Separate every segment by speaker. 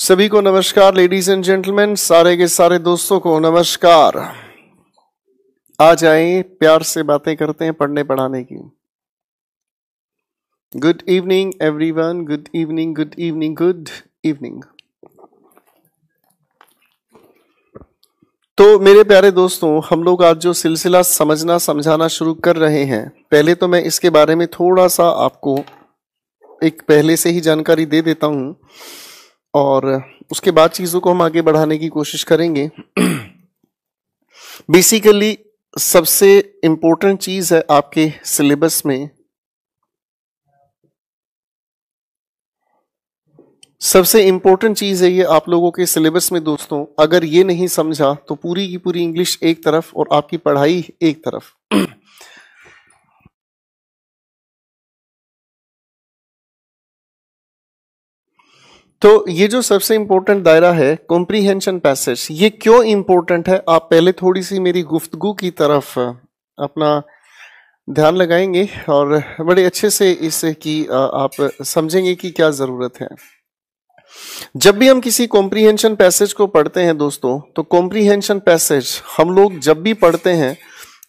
Speaker 1: सभी को नमस्कार लेडीज एंड जेंटलमैन सारे के सारे दोस्तों को नमस्कार आज आए प्यार से बातें करते हैं पढ़ने पढ़ाने की good evening everyone good evening good evening good evening तो मेरे प्यारे दोस्तों हम लोग आज जो सिलसिला समझना समझाना शुरू कर रहे हैं पहले तो मैं इसके बारे में थोड़ा सा आपको एक पहले से ही जानकारी दे देता हूं और उसके बाद चीज़ों को हम आगे बढ़ाने की कोशिश करेंगे बेसिकली सबसे इंपॉर्टेंट चीज़ है आपके सिलेबस में सबसे इंपॉर्टेंट चीज़ है ये आप लोगों के सिलेबस में दोस्तों अगर ये नहीं समझा तो पूरी की पूरी इंग्लिश एक तरफ और आपकी पढ़ाई एक तरफ तो ये जो सबसे इंपॉर्टेंट दायरा है कॉम्प्रीहेंशन पैसेज ये क्यों इंपॉर्टेंट है आप पहले थोड़ी सी मेरी गुफ्तगु की तरफ अपना ध्यान लगाएंगे और बड़े अच्छे से इसकी आप समझेंगे कि क्या ज़रूरत है जब भी हम किसी कॉम्प्रीहेंशन पैसेज को पढ़ते हैं दोस्तों तो कॉम्प्रीहेंशन पैसेज हम लोग जब भी पढ़ते हैं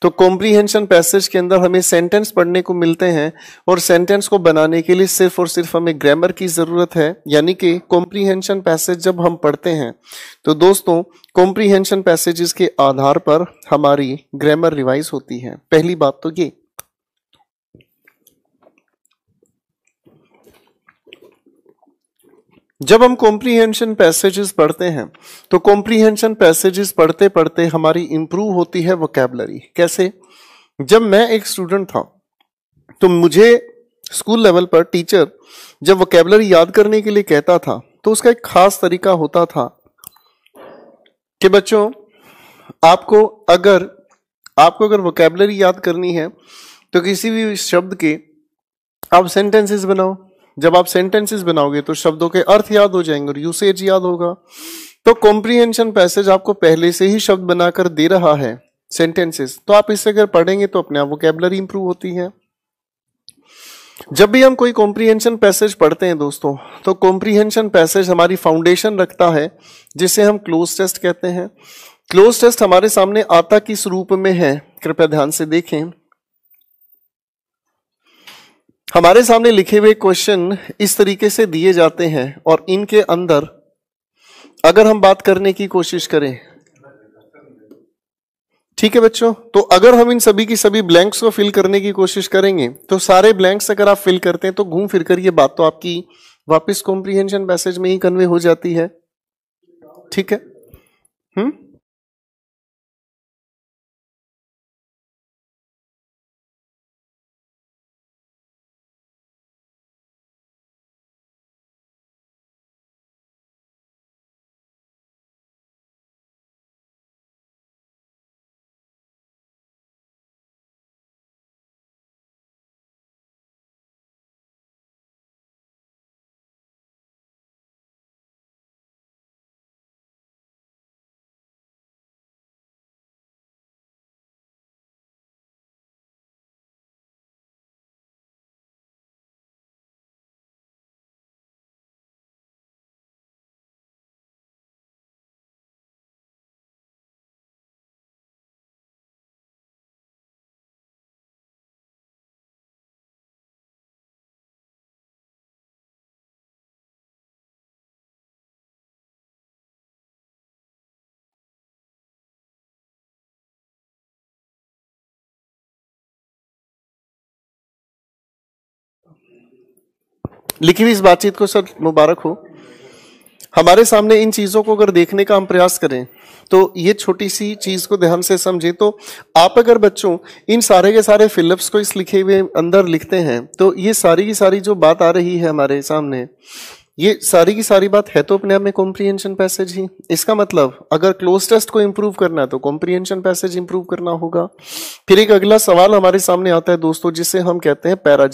Speaker 1: तो कॉम्प्रीहेंशन पैसेज के अंदर हमें सेंटेंस पढ़ने को मिलते हैं और सेंटेंस को बनाने के लिए सिर्फ और सिर्फ हमें ग्रामर की ज़रूरत है यानी कि कॉम्प्रीहेंशन पैसेज जब हम पढ़ते हैं तो दोस्तों कॉम्प्रीहेंशन पैसेजेस के आधार पर हमारी ग्रामर रिवाइज होती है पहली बात तो ये जब हम कॉम्प्रीहेंशन पैसेजेस पढ़ते हैं तो कॉम्प्रीहेंशन पैसेजेस पढ़ते पढ़ते हमारी इंप्रूव होती है वोकेबलरी कैसे जब मैं एक स्टूडेंट था तो मुझे स्कूल लेवल पर टीचर जब वोकेबलरी याद करने के लिए कहता था तो उसका एक खास तरीका होता था कि बच्चों आपको अगर आपको अगर वोकेबलरी याद करनी है तो किसी भी शब्द के आप सेंटेंसेस बनाओ जब आप सेंटेंसेस बनाओगे तो शब्दों के अर्थ याद हो जाएंगे और यूसेज याद होगा तो कॉम्प्रीहेंशन पैसेज आपको पहले से ही शब्द बनाकर दे रहा है सेंटेंसेस तो आप इसे अगर पढ़ेंगे तो अपने आप वो कैबलरी इंप्रूव होती है जब भी हम कोई कॉम्प्रीहेंशन पैसेज पढ़ते हैं दोस्तों तो कॉम्प्रीहेंशन पैसेज हमारी फाउंडेशन रखता है जिसे हम क्लोज टेस्ट कहते हैं क्लोज टेस्ट हमारे सामने आता किस रूप में है कृपया ध्यान से देखें हमारे सामने लिखे हुए क्वेश्चन इस तरीके से दिए जाते हैं और इनके अंदर अगर हम बात करने की कोशिश करें ठीक है बच्चों तो अगर हम इन सभी की सभी ब्लैंक्स को फिल करने की कोशिश करेंगे तो सारे ब्लैंक्स अगर आप फिल करते हैं तो घूम फिर कर ये बात तो आपकी वापस कॉम्प्रीहेंशन मैसेज में ही कन्वे हो जाती है ठीक है हम्म लिखी हुई इस बातचीत को सर मुबारक हो हमारे सामने इन चीज़ों को अगर देखने का हम प्रयास करें तो ये छोटी सी चीज़ को ध्यान से समझें तो आप अगर बच्चों इन सारे के सारे फिलिप्स को इस लिखे हुए अंदर लिखते हैं तो ये सारी की सारी जो बात आ रही है हमारे सामने ये सारी की सारी बात है तो अपने आप में कॉम्प्रीहेंशन पैसेज ही इसका मतलब अगर क्लोज टेस्ट को इम्प्रूव करना है तो कॉम्प्रीहेंशन पैसेज इम्प्रूव करना होगा फिर एक अगला सवाल हमारे सामने आता है दोस्तों जिसे हम कहते हैं पैरा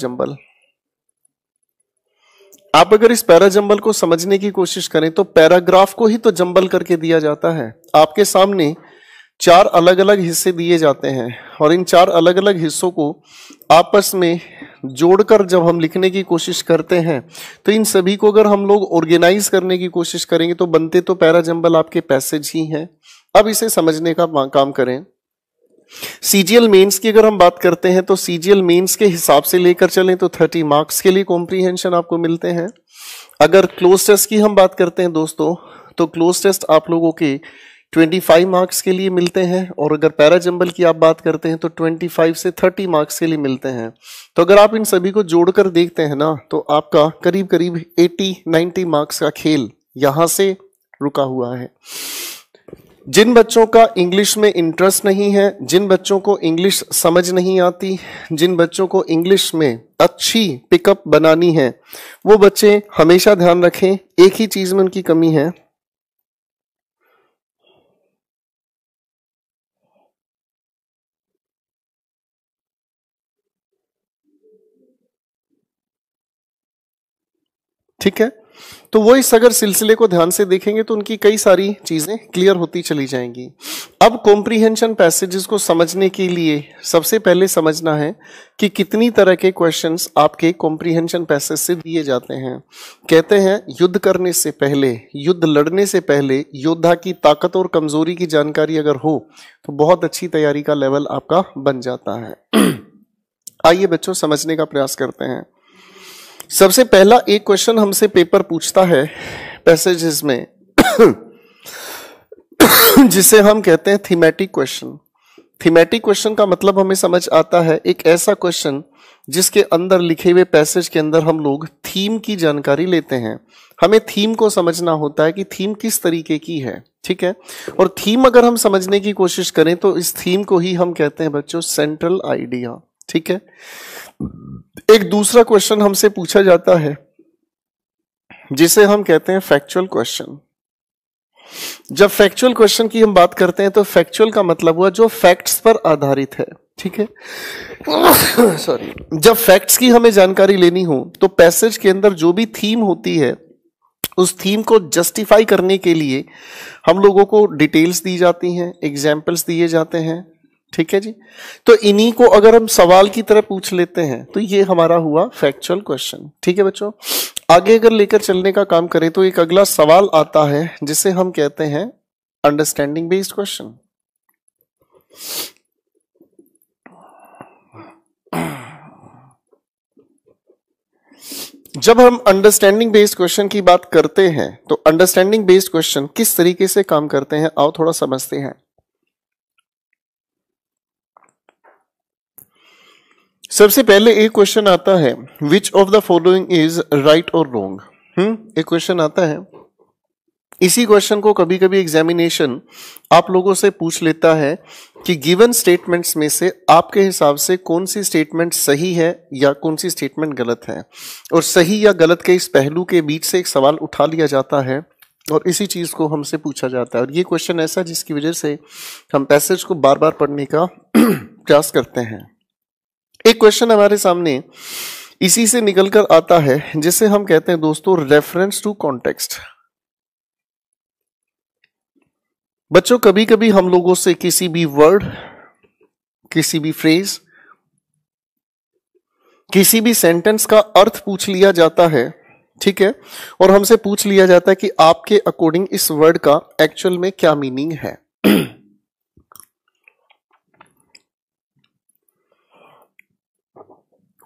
Speaker 1: आप अगर इस पैरा जंबल को समझने की कोशिश करें तो पैराग्राफ को ही तो जंबल करके दिया जाता है आपके सामने चार अलग अलग हिस्से दिए जाते हैं और इन चार अलग अलग हिस्सों को आपस में जोड़कर जब हम लिखने की कोशिश करते हैं तो इन सभी को अगर हम लोग ऑर्गेनाइज करने की कोशिश करेंगे तो बनते तो पैरा जंबल आपके पैसेज ही हैं अब इसे समझने का काम करें सीजीएल मेंस की अगर हम बात करते हैं तो सीजीएल मेंस के हिसाब से लेकर चलें तो 30 मार्क्स के लिए कॉम्प्रीहेंशन आपको मिलते हैं अगर क्लोज टेस्ट की हम बात करते हैं दोस्तों तो क्लोज टेस्ट आप लोगों के 25 मार्क्स के लिए मिलते हैं और अगर पैरा पैराजम्बल की आप बात करते हैं तो 25 से 30 मार्क्स के लिए मिलते हैं तो अगर आप इन सभी को जोड़कर देखते हैं ना तो आपका करीब करीब 80 90 मार्क्स का खेल यहां से रुका हुआ है जिन बच्चों का इंग्लिश में इंटरेस्ट नहीं है जिन बच्चों को इंग्लिश समझ नहीं आती जिन बच्चों को इंग्लिश में अच्छी पिकअप बनानी है वो बच्चे हमेशा ध्यान रखें एक ही चीज़ में उनकी कमी है ठीक है तो वो इस अगर सिलसिले को ध्यान से देखेंगे तो उनकी कई सारी चीज़ें क्लियर होती चली जाएंगी अब कॉम्प्रीहेंशन पैसेजेस को समझने के लिए सबसे पहले समझना है कि कितनी तरह के क्वेश्चंस आपके कॉम्प्रीहेंशन पैसेज से दिए जाते हैं कहते हैं युद्ध करने से पहले युद्ध लड़ने से पहले योद्धा की ताकत और कमज़ोरी की जानकारी अगर हो तो बहुत अच्छी तैयारी का लेवल आपका बन जाता है आइए बच्चों समझने का प्रयास करते हैं सबसे पहला एक क्वेश्चन हमसे पेपर पूछता है पैसेजेस में जिसे हम कहते हैं थीमेटिक क्वेश्चन थीमेटिक क्वेश्चन का मतलब हमें समझ आता है एक ऐसा क्वेश्चन जिसके अंदर लिखे हुए पैसेज के अंदर हम लोग थीम की जानकारी लेते हैं हमें थीम को समझना होता है कि थीम किस तरीके की है ठीक है और थीम अगर हम समझने की कोशिश करें तो इस थीम को ही हम कहते हैं बच्चों सेंट्रल आइडिया ठीक है एक दूसरा क्वेश्चन हमसे पूछा जाता है जिसे हम कहते हैं फैक्चुअल क्वेश्चन जब फैक्चुअल क्वेश्चन की हम बात करते हैं तो फैक्चुअल का मतलब हुआ जो फैक्ट्स पर आधारित है ठीक है सॉरी जब फैक्ट्स की हमें जानकारी लेनी हो तो पैसेज के अंदर जो भी थीम होती है उस थीम को जस्टिफाई करने के लिए हम लोगों को डिटेल्स दी जाती हैं एग्जाम्पल्स दिए जाते हैं ठीक है जी तो इन्हीं को अगर हम सवाल की तरह पूछ लेते हैं तो ये हमारा हुआ फैक्चुअल क्वेश्चन ठीक है बच्चों आगे अगर लेकर चलने का काम करें तो एक अगला सवाल आता है जिसे हम कहते हैं अंडरस्टैंडिंग बेस्ड क्वेश्चन जब हम अंडरस्टैंडिंग बेस्ड क्वेश्चन की बात करते हैं तो अंडरस्टैंडिंग बेस्ड क्वेश्चन किस तरीके से काम करते हैं आओ थोड़ा समझते हैं सबसे पहले एक क्वेश्चन आता है which of the following is right और रोंग हम्म एक क्वेश्चन आता है इसी क्वेश्चन को कभी कभी एग्जामिनेशन आप लोगों से पूछ लेता है कि गिवन स्टेटमेंट्स में से आपके हिसाब से कौन सी स्टेटमेंट सही है या कौन सी स्टेटमेंट गलत है और सही या गलत के इस पहलू के बीच से एक सवाल उठा लिया जाता है और इसी चीज़ को हमसे पूछा जाता है और ये क्वेश्चन ऐसा जिसकी वजह से हम पैसेज को बार बार पढ़ने का प्रयास करते हैं एक क्वेश्चन हमारे सामने इसी से निकल कर आता है जिसे हम कहते हैं दोस्तों रेफरेंस टू कॉन्टेक्स्ट बच्चों कभी कभी हम लोगों से किसी भी वर्ड किसी भी फ्रेज किसी भी सेंटेंस का अर्थ पूछ लिया जाता है ठीक है और हमसे पूछ लिया जाता है कि आपके अकॉर्डिंग इस वर्ड का एक्चुअल में क्या मीनिंग है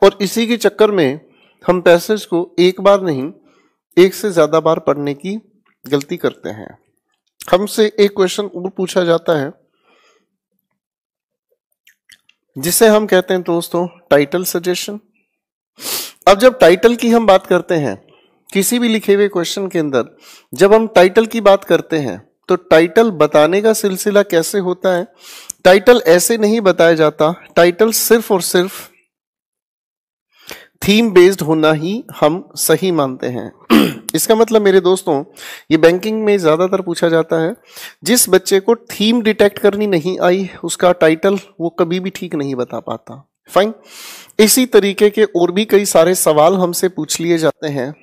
Speaker 1: और इसी के चक्कर में हम पैसेज को एक बार नहीं एक से ज़्यादा बार पढ़ने की गलती करते हैं हमसे एक क्वेश्चन और पूछा जाता है जिसे हम कहते हैं दोस्तों टाइटल सजेशन अब जब टाइटल की हम बात करते हैं किसी भी लिखे हुए क्वेश्चन के अंदर जब हम टाइटल की बात करते हैं तो टाइटल बताने का सिलसिला कैसे होता है टाइटल ऐसे नहीं बताया जाता टाइटल सिर्फ और सिर्फ थीम बेस्ड होना ही हम सही मानते हैं इसका मतलब मेरे दोस्तों ये बैंकिंग में ज़्यादातर पूछा जाता है जिस बच्चे को थीम डिटेक्ट करनी नहीं आई उसका टाइटल वो कभी भी ठीक नहीं बता पाता फाइन इसी तरीके के और भी कई सारे सवाल हमसे पूछ लिए जाते हैं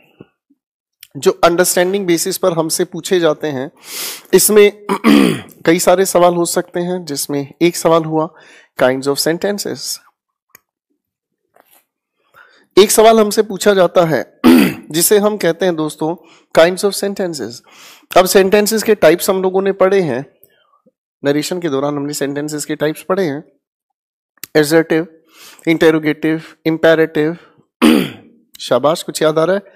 Speaker 1: जो अंडरस्टैंडिंग बेसिस पर हमसे पूछे जाते हैं इसमें कई सारे सवाल हो सकते हैं जिसमें एक सवाल हुआ काइंड ऑफ सेंटेंसेस एक सवाल हमसे पूछा जाता है जिसे हम कहते हैं दोस्तों काइंड ऑफ सेंटेंसेस अब सेंटेंसेस के टाइप्स हम लोगों ने पढ़े हैं नरेशन के दौरान हमने सेंटेंसेस के टाइप्स पढ़े हैं एजर्टिव इंटेरोगेटिव इंपेरेटिव शाबाश कुछ याद आ रहा है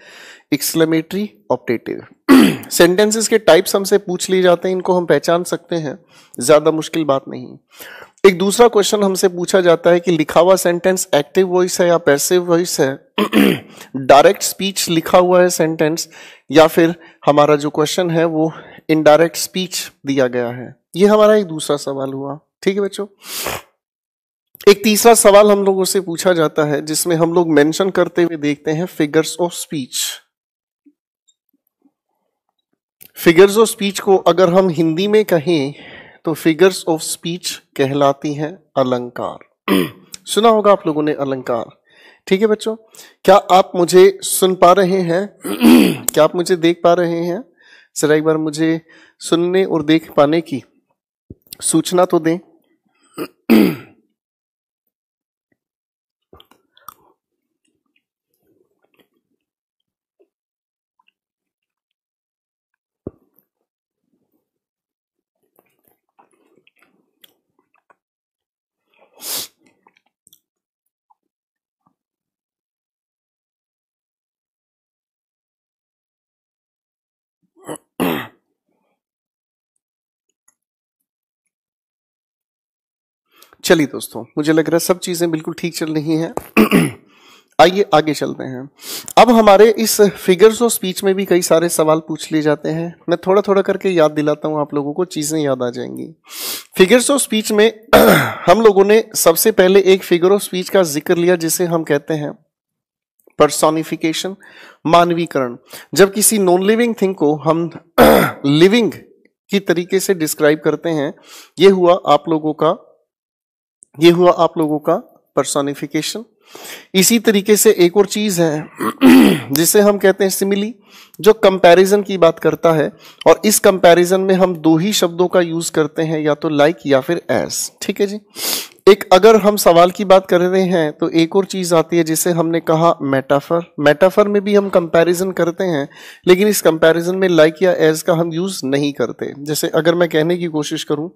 Speaker 1: एक्सलमेटरी ऑप्टेटिव सेंटेंसेस के टाइप्स हमसे पूछ लिए जाते हैं इनको हम पहचान सकते हैं ज़्यादा मुश्किल बात नहीं एक दूसरा क्वेश्चन हमसे पूछा जाता है कि लिखा हुआ सेंटेंस एक्टिव वॉइस है या पैसिव वॉइस है डायरेक्ट स्पीच लिखा हुआ है सेंटेंस या फिर हमारा जो क्वेश्चन है वो इनडायरेक्ट स्पीच दिया गया है ये हमारा एक दूसरा सवाल हुआ ठीक है बच्चों एक तीसरा सवाल हम लोगों से पूछा जाता है जिसमें हम लोग मेंशन करते हुए देखते हैं figures of speech figures of speech को अगर हम हिंदी में कहें तो फिगर्स ऑफ स्पीच कहलाती हैं अलंकार सुना होगा आप लोगों ने अलंकार ठीक है बच्चों क्या आप मुझे सुन पा रहे हैं क्या आप मुझे देख पा रहे हैं जरा एक बार मुझे सुनने और देख पाने की सूचना तो दें चलिए दोस्तों मुझे लग रहा है सब चीज़ें बिल्कुल ठीक चल रही हैं आइए आगे चलते हैं अब हमारे इस फिगर्स और स्पीच में भी कई सारे सवाल पूछ लिए जाते हैं मैं थोड़ा थोड़ा करके याद दिलाता हूं आप लोगों को चीज़ें याद आ जाएंगी फिगर्स ऑफ स्पीच में हम लोगों ने सबसे पहले एक फिगर ऑफ स्पीच का जिक्र लिया जिसे हम कहते हैं परसोनिफिकेशन मानवीकरण जब किसी नॉन लिविंग थिंग को हम लिविंग की तरीके से डिस्क्राइब करते हैं यह हुआ आप लोगों का ये हुआ आप लोगों का पर्सोनिफिकेशन इसी तरीके से एक और चीज है जिसे हम कहते हैं सिमिली जो कंपैरिजन की बात करता है और इस कंपैरिजन में हम दो ही शब्दों का यूज करते हैं या तो लाइक like या फिर एस ठीक है जी एक अगर हम सवाल की बात कर रहे हैं तो एक और चीज़ आती है जिसे हमने कहा मेटाफर मेटाफर में भी हम कंपैरिजन करते हैं लेकिन इस कंपैरिजन में लाइक या एज का हम यूज़ नहीं करते जैसे अगर मैं कहने की कोशिश करूं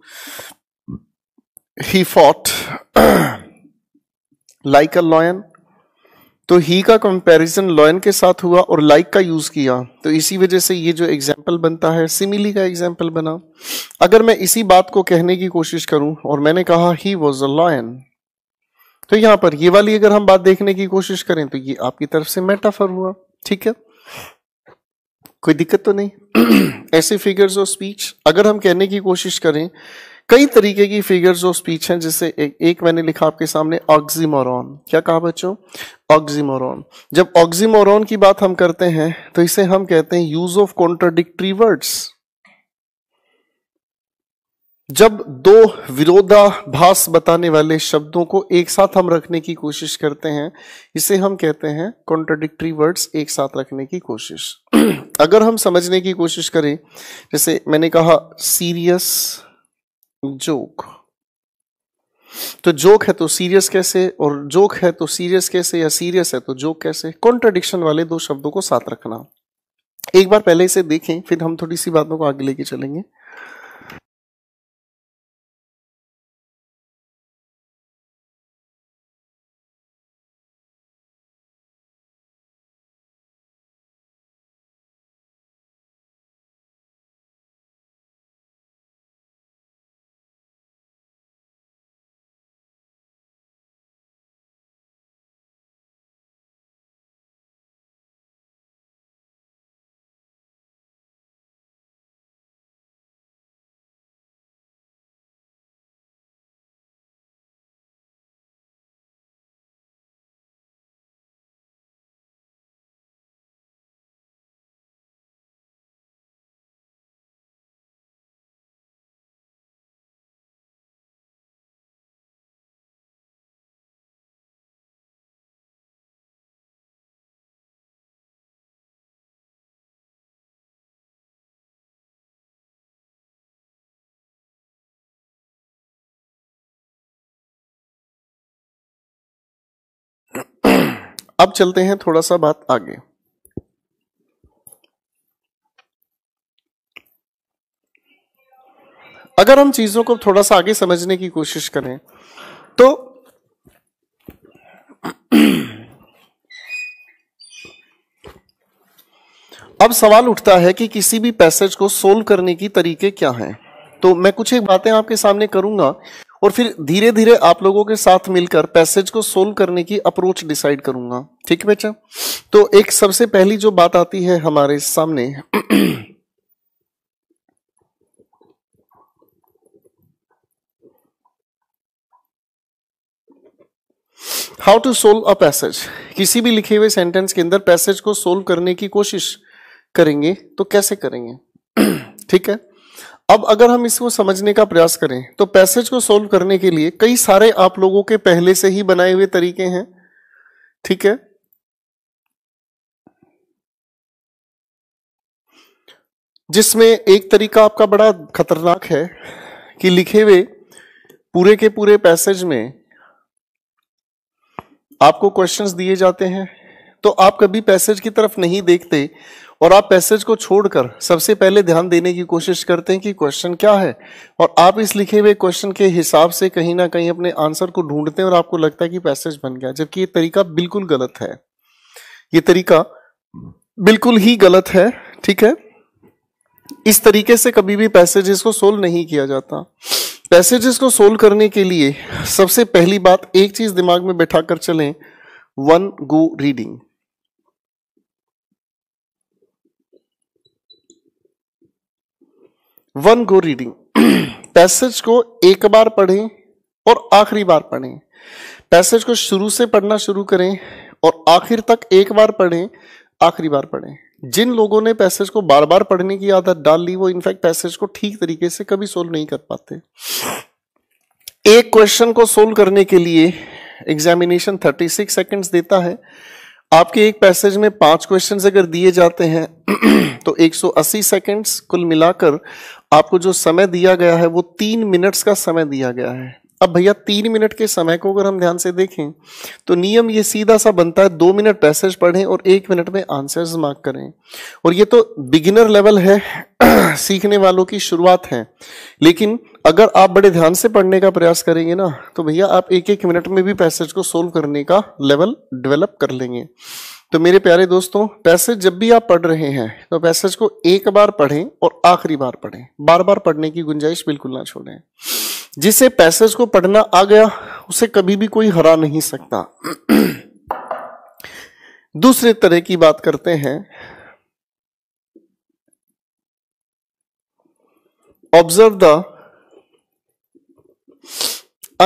Speaker 1: he fought like a lion तो ही का कंपैरिजन लॉयन के साथ हुआ और लाइक का यूज किया तो इसी वजह से ये जो एग्जाम्पल बनता है सिमिली का एग्जाम्पल बना अगर मैं इसी बात को कहने की कोशिश करूं और मैंने कहा ही वॉज अ लॉयन तो यहां पर ये वाली अगर हम बात देखने की कोशिश करें तो ये आपकी तरफ से मेटाफर हुआ ठीक है कोई दिक्कत तो नहीं ऐसे फिगर्स ऑफ स्पीच अगर हम कहने की कोशिश करें कई तरीके की फिगर्स ऑफ स्पीच हैं जैसे एक, एक मैंने लिखा आपके सामने ऑक्सीमोरॉन क्या कहा बच्चों ऑक्सीमोरॉन जब ऑक्सीमोरॉन की बात हम करते हैं तो इसे हम कहते हैं यूज ऑफ कॉन्ट्राडिक्टरी वर्ड्स जब दो विरोधाभास बताने वाले शब्दों को एक साथ हम रखने की कोशिश करते हैं इसे हम कहते हैं कॉन्ट्राडिक्टरी वर्ड्स एक साथ रखने की कोशिश अगर हम समझने की कोशिश करें जैसे मैंने कहा सीरियस जोक तो जोक है तो सीरियस कैसे और जोक है तो सीरियस कैसे या सीरियस है तो जोक कैसे कॉन्ट्रडिक्शन वाले दो शब्दों को साथ रखना एक बार पहले इसे देखें फिर हम थोड़ी सी बातों को आगे लेके चलेंगे अब चलते हैं थोड़ा सा बात आगे अगर हम चीजों को थोड़ा सा आगे समझने की कोशिश करें तो अब सवाल उठता है कि किसी भी पैसेज को सोल्व करने की तरीके क्या हैं तो मैं कुछ एक बातें आपके सामने करूंगा और फिर धीरे धीरे आप लोगों के साथ मिलकर पैसेज को सोल्व करने की अप्रोच डिसाइड करूंगा ठीक है बच्चा तो एक सबसे पहली जो बात आती है हमारे सामने how to solve a passage किसी भी लिखे हुए सेंटेंस के अंदर पैसेज को सोल्व करने की कोशिश करेंगे तो कैसे करेंगे ठीक है अब अगर हम इसको समझने का प्रयास करें तो पैसेज को सोल्व करने के लिए कई सारे आप लोगों के पहले से ही बनाए हुए तरीके हैं ठीक है जिसमें एक तरीका आपका बड़ा खतरनाक है कि लिखे हुए पूरे के पूरे पैसेज में आपको क्वेश्चंस दिए जाते हैं तो आप कभी पैसेज की तरफ नहीं देखते और आप पैसेज को छोड़कर सबसे पहले ध्यान देने की कोशिश करते हैं कि क्वेश्चन क्या है और आप इस लिखे हुए क्वेश्चन के हिसाब से कहीं ना कहीं अपने आंसर को ढूंढते हैं और आपको लगता है कि पैसेज बन गया जबकि ये तरीका बिल्कुल गलत है ये तरीका बिल्कुल ही गलत है ठीक है इस तरीके से कभी भी पैसेजेस को सोल्व नहीं किया जाता पैसेजेस को सोल्व करने के लिए सबसे पहली बात एक चीज दिमाग में बैठा कर चलें one go reading one go reading passage को एक बार पढ़ें और आखिरी बार पढ़ें पैसेज को शुरू से पढ़ना शुरू करें और आखिर तक एक बार पढ़ें आखिरी बार पढ़ें जिन लोगों ने पैसेज को बार बार पढ़ने की आदत डाल ली वो इनफैक्ट पैसेज को ठीक तरीके से कभी सोल्व नहीं कर पाते एक क्वेश्चन को सोल्व करने के लिए एग्जामिनेशन 36 सेकेंड्स देता है आपके एक पैसेज में पांच क्वेश्चन अगर दिए जाते हैं तो 180 सेकंड्स कुल मिलाकर आपको जो समय दिया गया है वो तीन मिनट्स का समय दिया गया है अब भैया तीन मिनट के समय को अगर हम ध्यान से देखें तो नियम ये सीधा सा बनता है दो मिनट पैसेज पढ़ें और एक मिनट में आंसर्स मार्क करें और ये तो बिगिनर लेवल है सीखने वालों की शुरुआत है लेकिन अगर आप बड़े ध्यान से पढ़ने का प्रयास करेंगे ना तो भैया आप एक एक मिनट में भी पैसेज को सोल्व करने का लेवल डेवलप कर लेंगे तो मेरे प्यारे दोस्तों पैसेज जब भी आप पढ़ रहे हैं तो पैसेज को एक बार पढ़ें और आखिरी बार पढ़ें बार बार पढ़ने की गुंजाइश बिल्कुल ना छोड़ें जिसे पैसेज को पढ़ना आ गया उसे कभी भी कोई हरा नहीं सकता दूसरे तरह की बात करते हैं ऑब्जर्व द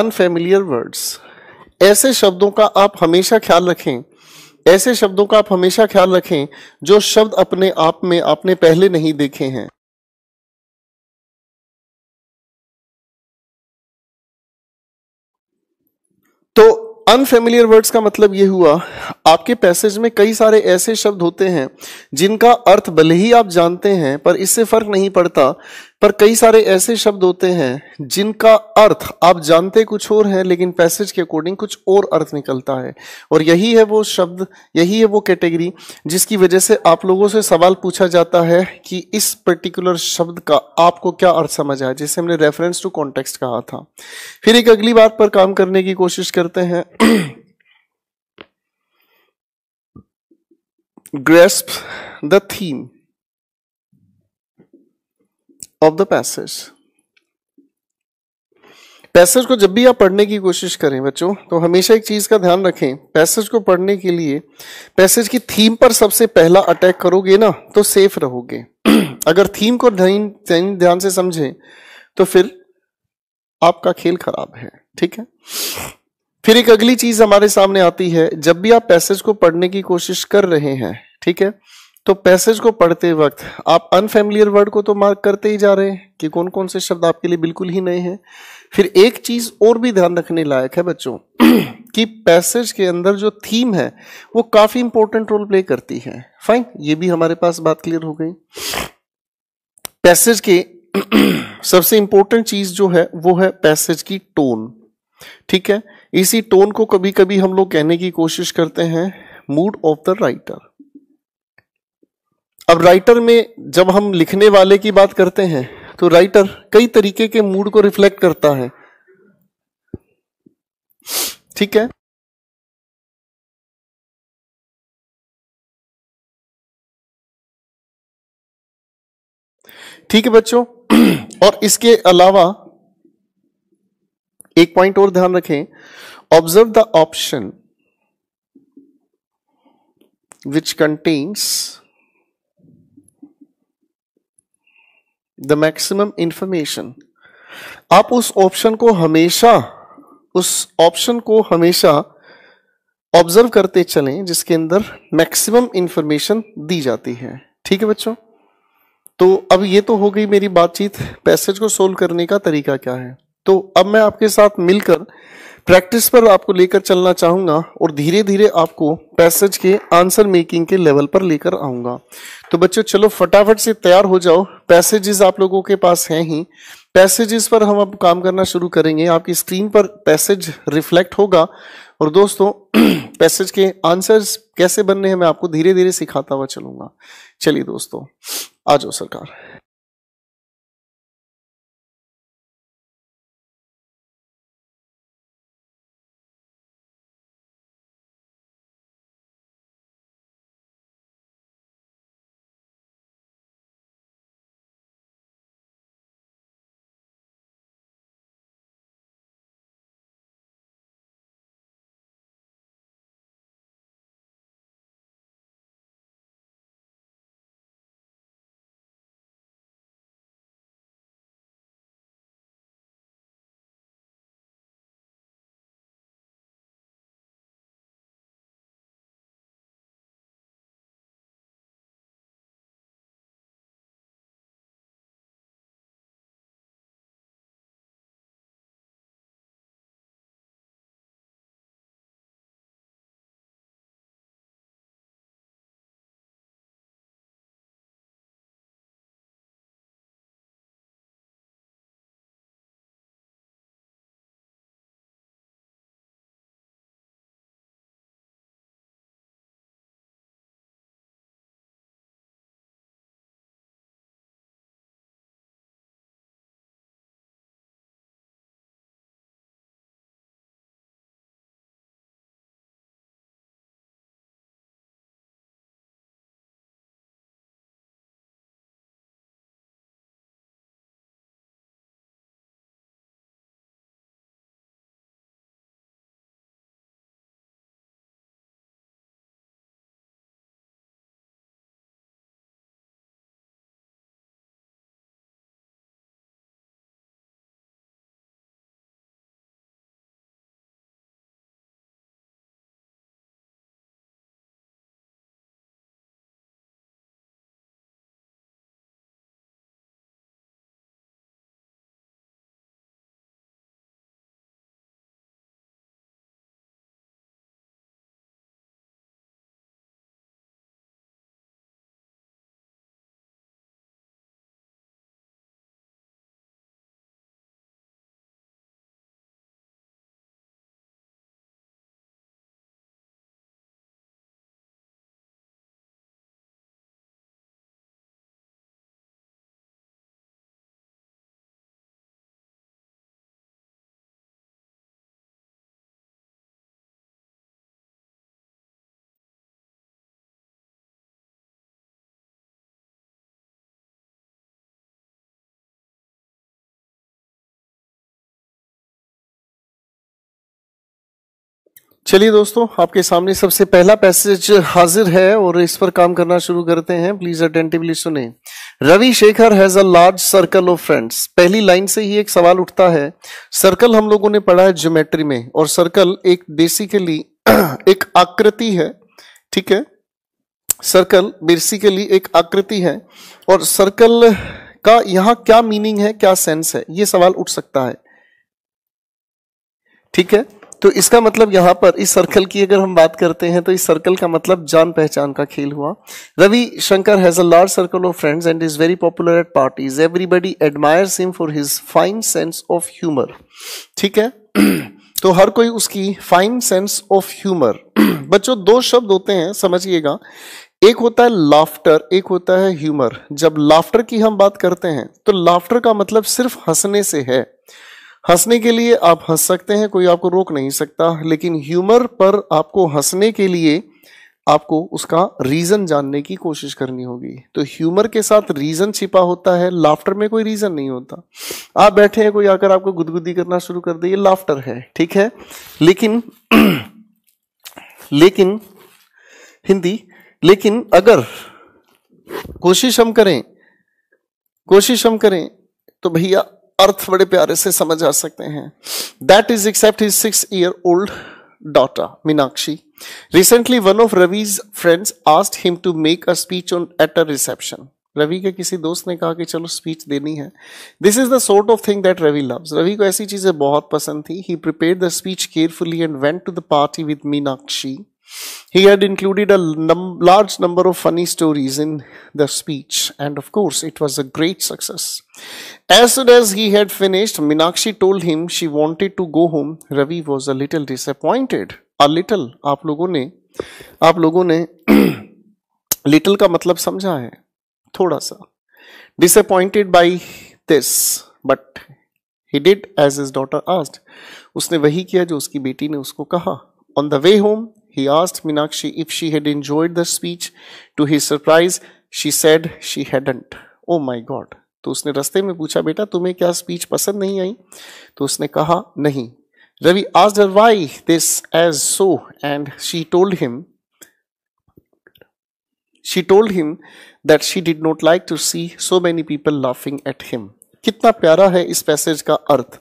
Speaker 1: अनफेमिलियर वर्ड्स ऐसे शब्दों का आप हमेशा ख्याल रखें ऐसे शब्दों का आप हमेशा ख्याल रखें जो शब्द अपने आप में आपने पहले नहीं देखे हैं तो अनफेमिलियर वर्ड्स का मतलब यह हुआ आपके पैसेज में कई सारे ऐसे शब्द होते हैं जिनका अर्थ भले ही आप जानते हैं पर इससे फर्क नहीं पड़ता पर कई सारे ऐसे शब्द होते हैं जिनका अर्थ आप जानते कुछ और है लेकिन पैसेज के अकॉर्डिंग कुछ और अर्थ निकलता है और यही है वो शब्द यही है वो कैटेगरी जिसकी वजह से आप लोगों से सवाल पूछा जाता है कि इस पर्टिकुलर शब्द का आपको क्या अर्थ समझ आया जिसे हमने रेफरेंस टू कॉन्टेक्स्ट कहा था फिर एक अगली बात पर काम करने की कोशिश करते हैं grasp the theme of the passage passage को जब भी आप पढ़ने की कोशिश करें बच्चों तो हमेशा एक चीज का ध्यान रखें पैसेज को पढ़ने के लिए पैसेज की थीम पर सबसे पहला अटैक करोगे ना तो सेफ रहोगे अगर थीम को ध्यान से समझें तो फिर आपका खेल खराब है ठीक है फिर एक अगली चीज हमारे सामने आती है जब भी आप पैसेज को पढ़ने की कोशिश कर रहे हैं ठीक है तो पैसेज को पढ़ते वक्त आप अनफेमिलियर वर्ड को तो मार्क करते ही जा रहे हैं कि कौन कौन से शब्द आपके लिए बिल्कुल ही नए हैं फिर एक चीज और भी ध्यान रखने लायक है बच्चों कि पैसेज के अंदर जो थीम है वो काफी इंपॉर्टेंट रोल प्ले करती है फाइन ये भी हमारे पास बात क्लियर हो गई पैसेज के सबसे इंपॉर्टेंट चीज जो है वो है पैसेज की टोन ठीक है इसी टोन को कभी कभी हम लोग कहने की कोशिश करते हैं मूड ऑफ द राइटर अब राइटर में जब हम लिखने वाले की बात करते हैं तो राइटर कई तरीके के मूड को रिफ्लेक्ट करता है ठीक है ठीक है बच्चों और इसके अलावा एक पॉइंट और ध्यान रखें observe the option which contains the maximum information आप उस ऑप्शन को हमेशा उस ऑप्शन को हमेशा ऑब्जर्व करते चलें जिसके अंदर मैक्सिमम इंफॉर्मेशन दी जाती है ठीक है बच्चों तो अब ये तो हो गई मेरी बातचीत पैसेज को सोल्व करने का तरीका क्या है तो अब मैं आपके साथ मिलकर प्रैक्टिस पर आपको लेकर चलना चाहूंगा और धीरे धीरे आपको पैसेज के आंसर मेकिंग के लेवल पर लेकर आऊंगा तो बच्चों चलो फटाफट से तैयार हो जाओ पैसेजेस आप लोगों के पास हैं ही पैसेजेस पर हम अब काम करना शुरू करेंगे आपकी स्क्रीन पर पैसेज रिफ्लेक्ट होगा और दोस्तों पैसेज के आंसर्स कैसे बनने हैं मैं आपको धीरे धीरे सिखाता हुआ चलूंगा चलिए दोस्तों आ जाओ सरकार चलिए दोस्तों आपके सामने सबसे पहला पैसेज हाजिर है और इस पर काम करना शुरू करते हैं प्लीज अटेंटिवली सुने Ravi Shekhar has a large circle of friends पहली लाइन से ही एक सवाल उठता है सर्कल हम लोगों ने पढ़ा है ज्योमेट्री में और सर्कल एक बेसिकली एक आकृति है ठीक है सर्कल बेसिकली एक आकृति है और सर्कल का यहां क्या मीनिंग है क्या सेंस है ये सवाल उठ सकता है ठीक है तो इसका मतलब यहाँ पर इस सर्कल की अगर हम बात करते हैं तो इस सर्कल का मतलब जान पहचान का खेल हुआ Ravi Shankar has a large circle of friends and is very popular at parties everybody admires him for his fine sense of humour ठीक है तो हर कोई उसकी फाइन सेंस ऑफ ह्यूमर बच्चों दो शब्द होते हैं समझिएगा एक होता है लाफ्टर एक होता है ह्यूमर जब लाफ्टर की हम बात करते हैं तो लाफ्टर का मतलब सिर्फ हंसने से है हंसने के लिए आप हंस सकते हैं कोई आपको रोक नहीं सकता लेकिन ह्यूमर पर आपको हंसने के लिए आपको उसका रीज़न जानने की कोशिश करनी होगी तो ह्यूमर के साथ रीज़न छिपा होता है लाफ्टर में कोई रीज़न नहीं होता आप बैठे हैं कोई आकर आपको गुदगुदी करना शुरू कर दे ये लाफ्टर है ठीक है लेकिन लेकिन हिंदी लेकिन अगर कोशिश हम करें कोशिश हम करें तो भैया अर्थ बड़े प्यारे से समझ आ सकते हैं that is except his six year old daughter Meenakshi recently one of Ravi's friends asked him to make a speech on at a reception Ravi के किसी दोस्त ने कहा कि चलो स्पीच देनी है this is the sort of thing that Ravi loves Ravi को ऐसी चीजें बहुत पसंद थी he prepared the speech carefully and went to the party with Meenakshi He had included a num large number of funny stories in the speech, and of course, it was a great success. As soon as he had finished, Minakshi told him she wanted to go home. Ravi was a little disappointed. A little, Aap logo ne, aap logo ne little ka matlab samjha hai. Thoda sa. disappointed by this, but he did as his daughter asked. Usne wahi kiya jo uski beti ne usko kaha. On the way home, He asked Minakshi if she had enjoyed the speech. To his surprise, she said she hadn't. Oh my God. तो उसने रास्ते में पूछा बेटा तुम्हें क्या speech पसंद नहीं आई तो उसने कहा नहीं रवि आज why this as so and she told him she told him that she did not like to see so many people laughing at him कितना प्यारा है इस पैसेज का अर्थ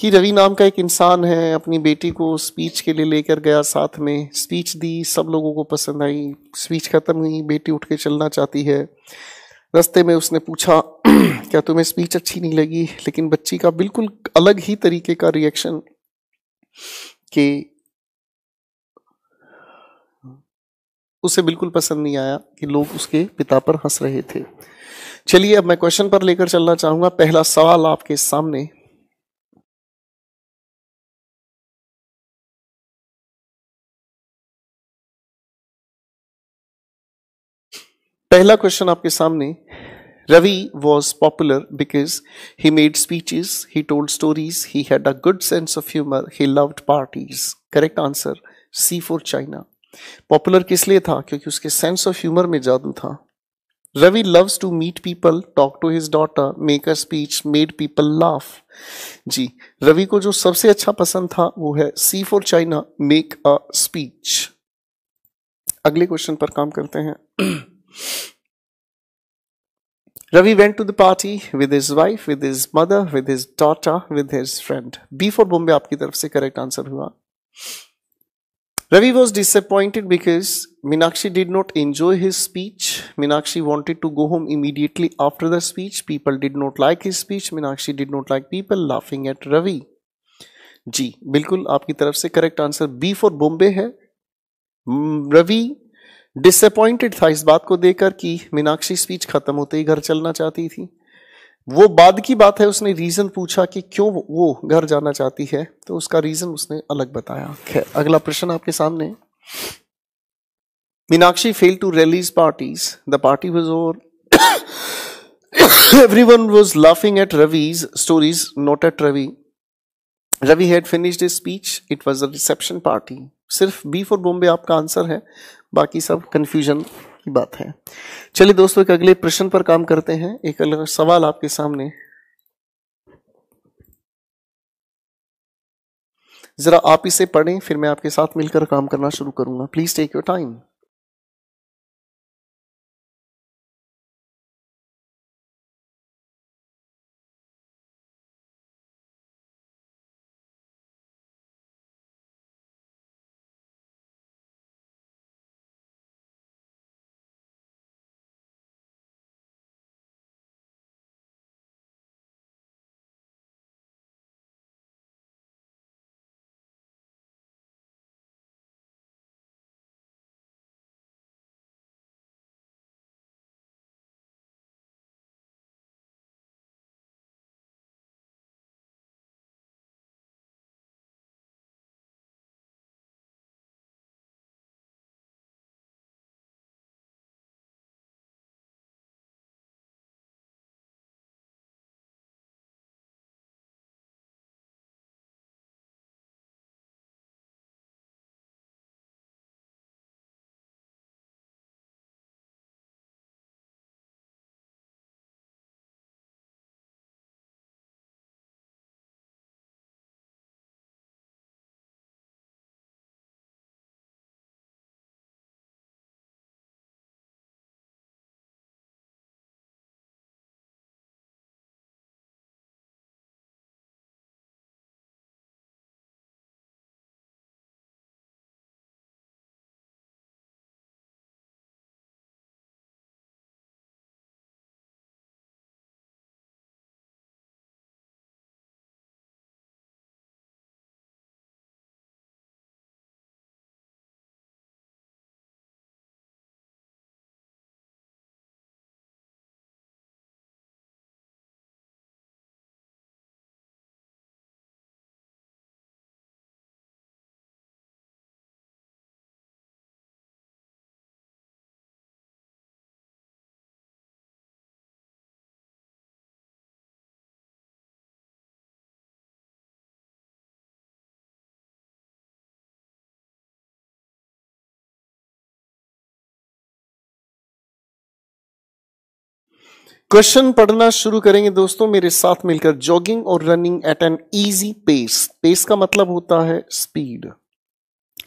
Speaker 1: कि रवि नाम का एक इंसान है अपनी बेटी को स्पीच के लिए लेकर गया साथ में स्पीच दी सब लोगों को पसंद आई स्पीच ख़त्म हुई बेटी उठ के चलना चाहती है रास्ते में उसने पूछा क्या तुम्हें स्पीच अच्छी नहीं लगी लेकिन बच्ची का बिल्कुल अलग ही तरीके का रिएक्शन कि उसे बिल्कुल पसंद नहीं आया कि लोग उसके पिता पर हंस रहे थे चलिए अब मैं क्वेश्चन पर लेकर चलना चाहूंगा पहला सवाल आपके सामने पहला क्वेश्चन आपके सामने Ravi was popular because he made speeches he told stories he had a good sense of humour he loved parties correct answer C for China popular किस लिए था क्योंकि उसके सेंस ऑफ ह्यूमर में जादू था Ravi loves to meet people talk to his daughter make a speech made people laugh जी रवि को जो सबसे अच्छा पसंद था वो है C for China make a speech अगले क्वेश्चन पर काम करते हैं Ravi went to the party with his wife, with his mother, with his daughter, with his friend. B for Bombay आपकी तरफ से correct answer हुआ. Ravi was disappointed because Minakshi did not enjoy his speech. Minakshi wanted to go home immediately after the speech. People did not like his speech. Minakshi did not like people laughing at Ravi. जी बिल्कुल आपकी तरफ से correct answer B for Bombay है Ravi disappointed था इस बात को देकर कि मीनाक्षी स्पीच खत्म होते ही घर चलना चाहती थी वो बाद की बात है उसने रीज़न पूछा कि क्यों वो घर जाना चाहती है तो उसका रीज़न उसने अलग बताया खैर अगला प्रश्न आपके सामने Meenakshi fail to release parties the party was over every one was laughing at Ravi's stories at at Ravi Ravi had finished speech it was a reception party सिर्फ बी फॉर बॉम्बे आपका आंसर है बाकी सब कन्फ्यूजन की बात है चलिए दोस्तों एक अगले प्रश्न पर काम करते हैं एक अलग सवाल आपके सामने ज़रा आप इसे पढ़ें फिर मैं आपके साथ मिलकर काम करना
Speaker 2: शुरू करूंगा please take your time
Speaker 1: question पढ़ना शुरू करेंगे दोस्तों मेरे साथ मिलकर जॉगिंग और running at an easy pace pace का मतलब होता है speed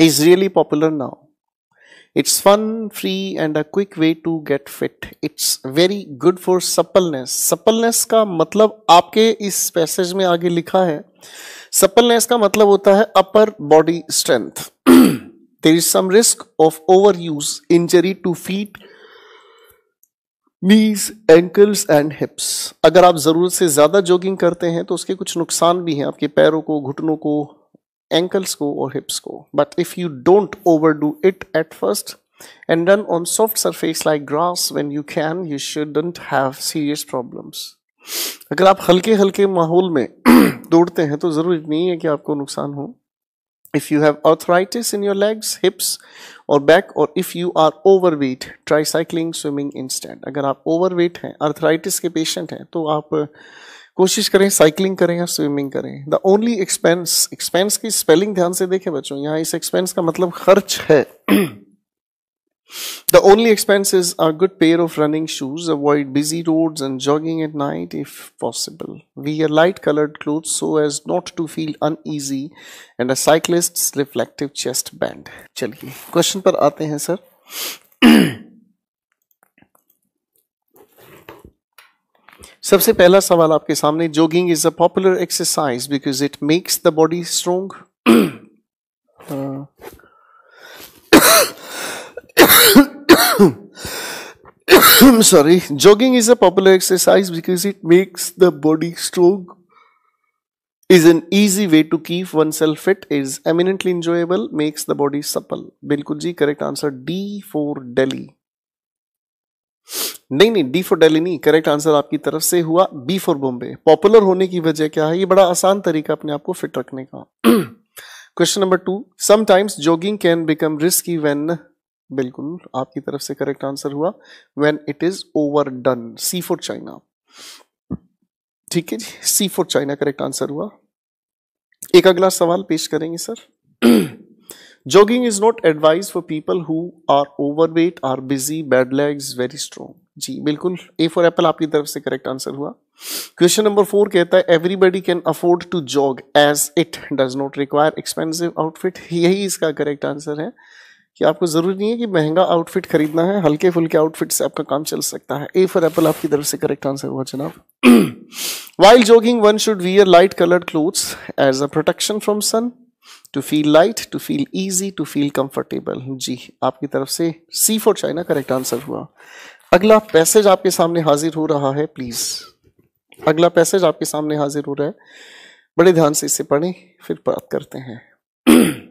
Speaker 1: is really popular now it's fun free and a quick way to get fit it's very good for suppleness suppleness का मतलब आपके इस पैसेज में आगे लिखा है सपलनेस का मतलब होता है upper body strength there is some risk of overuse injury to feet knees ankles and hips अगर आप ज़रूरत से ज़्यादा जॉगिंग करते हैं तो उसके कुछ नुकसान भी हैं आपके पैरों को घुटनों को एंकल्स को और हिप्स को but if you don't overdo it at first and on soft surface like like when you can you you shouldn't have serious problems अगर आप हल्के हल्के माहौल में दौड़ते हैं तो ज़रूरी नहीं है कि आपको नुकसान हो if you have arthritis in your legs hips और बैक और if you are overweight try cycling swimming instead अगर आप ओवरवेट हैं अर्थराइटिस के पेशेंट हैं तो आप uh, कोशिश करें साइकिलिंग करें या स्विमिंग करें द ओनली एक्सपेंस एक्सपेंस की स्पेलिंग ध्यान से देखें बच्चों यहाँ इस एक्सपेंस का मतलब खर्च है The only expense is a good pair of running shoes, avoid busy roads and jogging at night if possible. Wear light colored clothes so as not to feel uneasy and a cyclist's reflective chest band. चलिए Question par aate हैं sir. सबसे पहला सवाल आपके सामने jogging is a popular exercise because it makes the body strong sorry, jogging is a popular exercise because it makes the body strong. Is an easy way to keep oneself fit. Is eminently enjoyable. Makes the body supple. बिल्कुल जी correct answer D for Delhi. नहीं नहीं D for Delhi नहीं correct answer आपकी तरफ से हुआ B for Bombay. Popular होने की वजह क्या है ये बड़ा आसान तरीका अपने आप को फिट रखने का question number two sometimes jogging can become risky when बिल्कुल आपकी तरफ से करेक्ट आंसर हुआ when it is overdone C for China ठीक है जी C for China correct answer हुआ एक अगला सवाल पेश करेंगे sir jogging is not advise for people who are overweight are busy bad legs very strong जी बिल्कुल ए फॉर एप्पल आपकी तरफ से करेक्ट आंसर हुआ क्वेश्चन नंबर फोर कहता है everybody can afford to jog as it does not require expensive outfit यही इसका करेक्ट आंसर है कि आपको ज़रूरी नहीं है कि महंगा आउटफिट खरीदना है हल्के फुल्के आउटफिट से आपका काम चल सकता है ए फॉर एप्पल आपकी तरफ से करेक्ट आंसर हुआ
Speaker 2: जनाब
Speaker 1: while jogging one should wear light coloured clothes as a protection from sun to feel light to feel easy to feel comfortable जी आपकी तरफ से C for China correct answer हुआ अगला पैसेज आपके सामने हाजिर हो रहा है प्लीज़ अगला पैसेज आपके सामने हाजिर हो रहा है बड़े ध्यान से इसे पढ़ें फिर बात करते हैं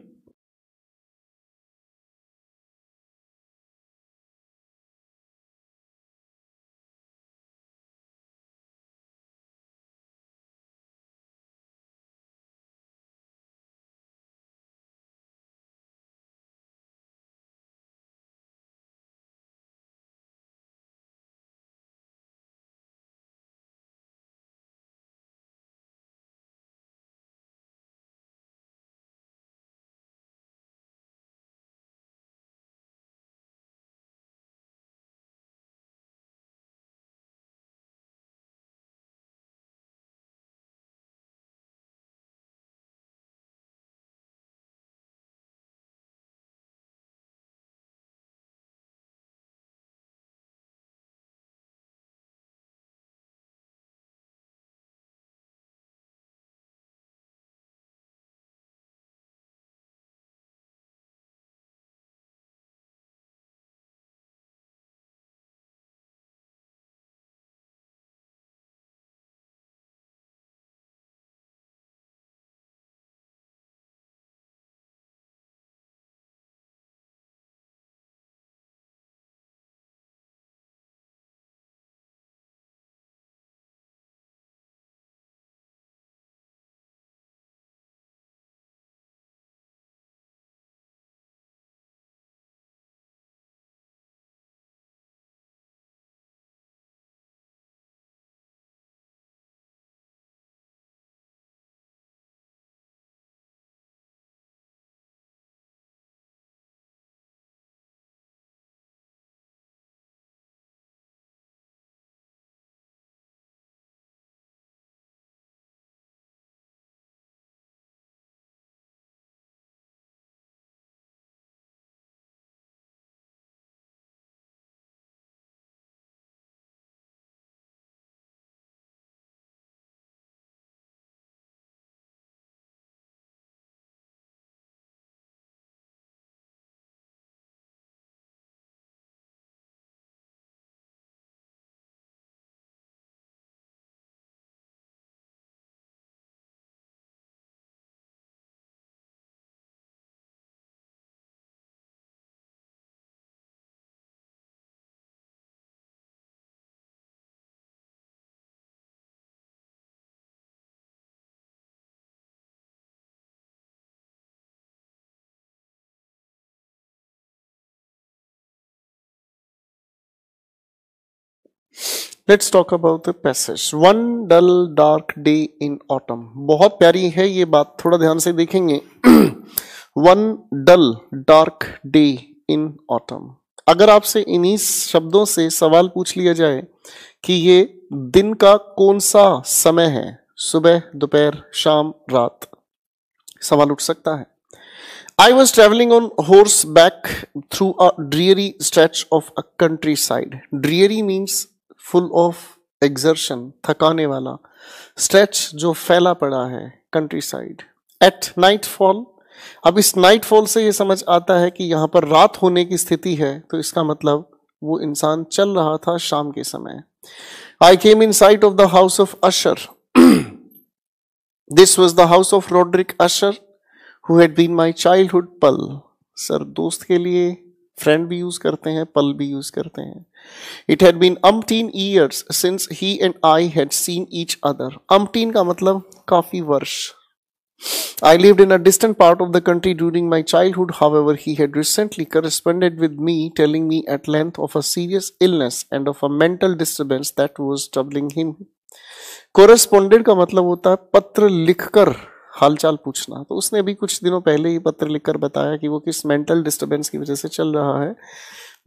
Speaker 1: let's talk about the passage one dull dark day in autumn बहुत प्यारी है ये बात थोड़ा ध्यान से देखेंगे one dull dark day in autumn अगर आपसे इन्हीं शब्दों से सवाल पूछ लिया जाए कि ये दिन का कौन सा समय है सुबह दोपहर शाम रात सवाल उठ सकता है I was travelling on horseback through a dreary stretch of a countryside dreary means full of exertion थकाने वाला स्ट्रेच जो फैला पड़ा है countryside at nightfall अब इस नाइट फॉल से यह समझ आता है कि यहां पर रात होने की स्थिति है तो इसका मतलब वो इंसान चल रहा था शाम के समय I came in sight of the house of Usher this was the house of Roderick Usher who been my childhood pal sir दोस्त के लिए फ्रेंड भी यूज करते हैं पल भी यूज करते हैं it had been umpteen years since he and I had seen each other umpteen का मतलब काफी वर्ष I lived in a distant part of the country during my childhood. However, he had recently corresponded with me, telling me at length of a serious illness and of a mental disturbance that was troubling him. Corresponded का मतलब होता है पत्र लिखकर हालचाल पूछना तो उसने अभी कुछ दिनों पहले ही पत्र लिखकर बताया कि वो किस मेंटल डिस्टरबेंस की वजह से चल रहा है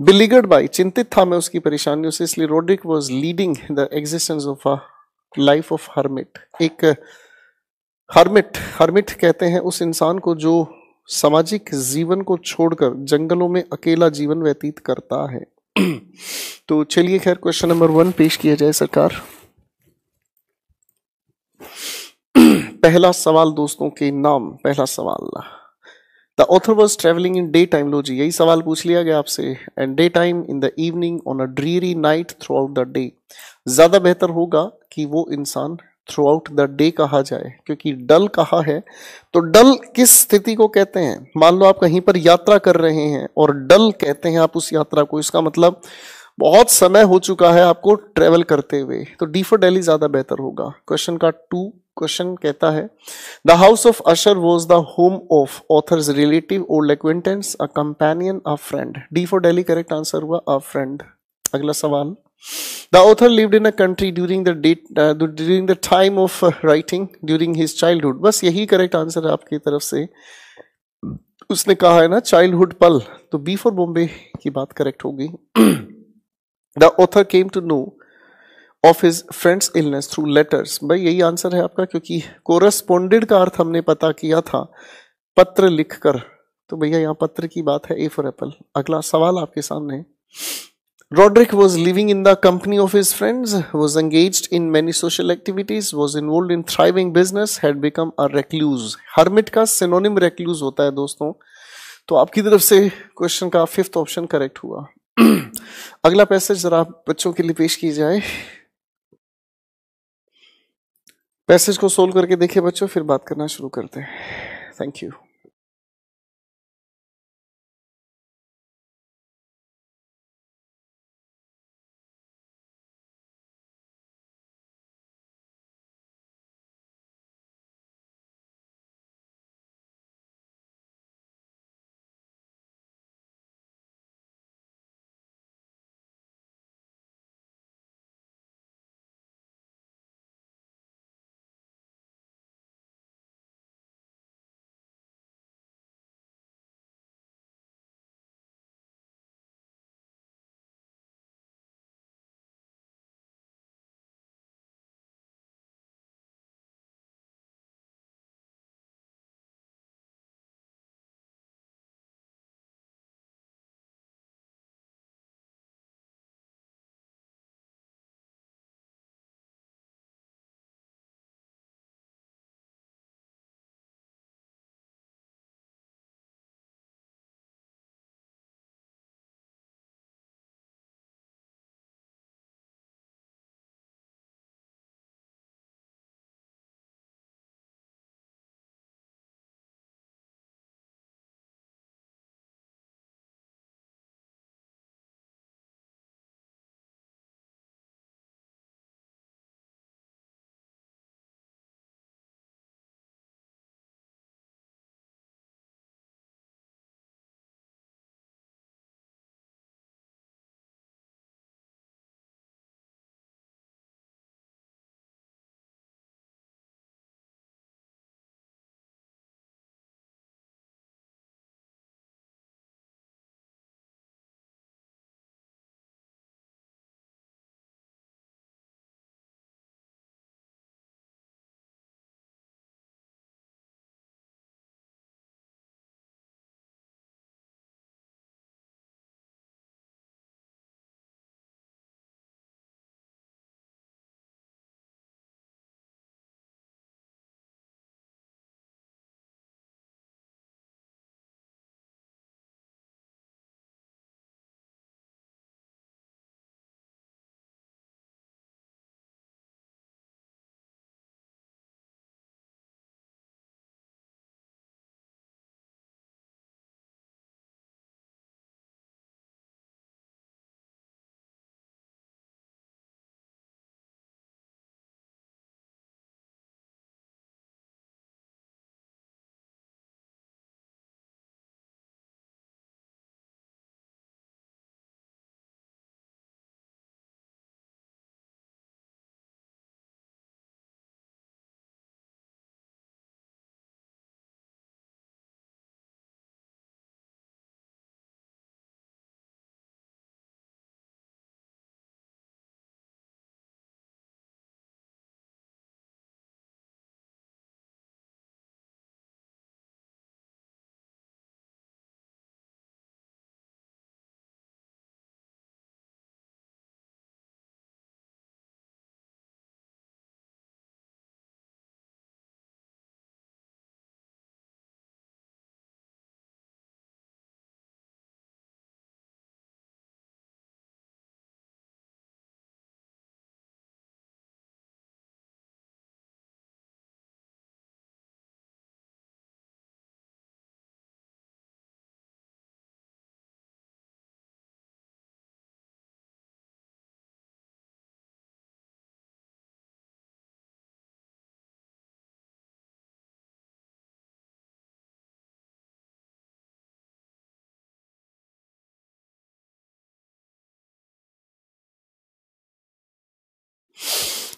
Speaker 1: बिलीगढ़ बाई चिंतित था मैं उसकी परेशानियों से इसलिए Roderick was leading the existence of a life of hermit एक हर्मिट हर्मिट कहते हैं उस इंसान को जो सामाजिक जीवन को छोड़कर जंगलों में अकेला जीवन व्यतीत करता है तो चलिए खैर क्वेश्चन नंबर वन पेश किया जाए सरकार पहला सवाल दोस्तों के नाम पहला सवाल the author was travelling in day time लो जी यही सवाल पूछ लिया गया आपसे and day time in the evening on a dreary night throughout the day ज़्यादा बेहतर होगा कि वो इंसान थ्रू आउट द डे कहा जाए क्योंकि डल कहा है तो डल किस स्थिति को कहते हैं मान लो आप कहीं पर यात्रा कर रहे हैं और डल कहते हैं आप उस यात्रा को इसका मतलब बहुत समय हो चुका है आपको ट्रेवल करते हुए तो डी फॉर डेली ज़्यादा बेहतर होगा क्वेश्चन का टू क्वेश्चन कहता है the house of Usher was the home of author's relative old acquaintance a companion a friend D for Delhi correct answer हुआ अ फ्रेंड अगला सवाल The author lived in a country during the date uh, during the time of uh, writing during his childhood. बस यही correct answer है आपकी तरफ से उसने कहा है ना चाइल्डहुड पल तो बी फॉर बॉम्बे की बात करेक्ट होगी the author came to know of his friend's illness through letters भाई यही आंसर है आपका क्योंकि कोरस्पोंडेड का अर्थ हमने पता किया था पत्र लिखकर तो भैया यहाँ पत्र की बात है ए फॉर एप्पल अगला सवाल आपके सामने Roderick was living in the company of his friends was engage in many social activities was involve in thriving business had become a recluse hermit का सिनोनिम रेक्लूज होता है दोस्तों तो आपकी तरफ से क्वेश्चन का फिफ्थ ऑप्शन करेक्ट हुआ अगला पैसेज जरा बच्चों के लिए पेश की जाए पैसेज को सोल्व करके देखिए बच्चों फिर बात
Speaker 2: करना शुरू करते हैं थैंक यू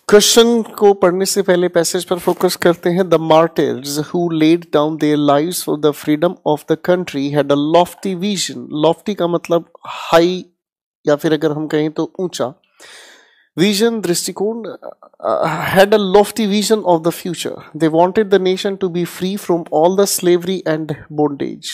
Speaker 1: क्वेश्चन को पढ़ने से पहले पैसेज पर फोकस करते हैं the martyrs who laid down their lives for the freedom of the country had a lofty vision lofty का मतलब हाई या फिर अगर हम कहें तो ऊंचा विजन दृष्टिकोण had a lofty vision of the future they wanted the nation to be free from all the slavery and bondage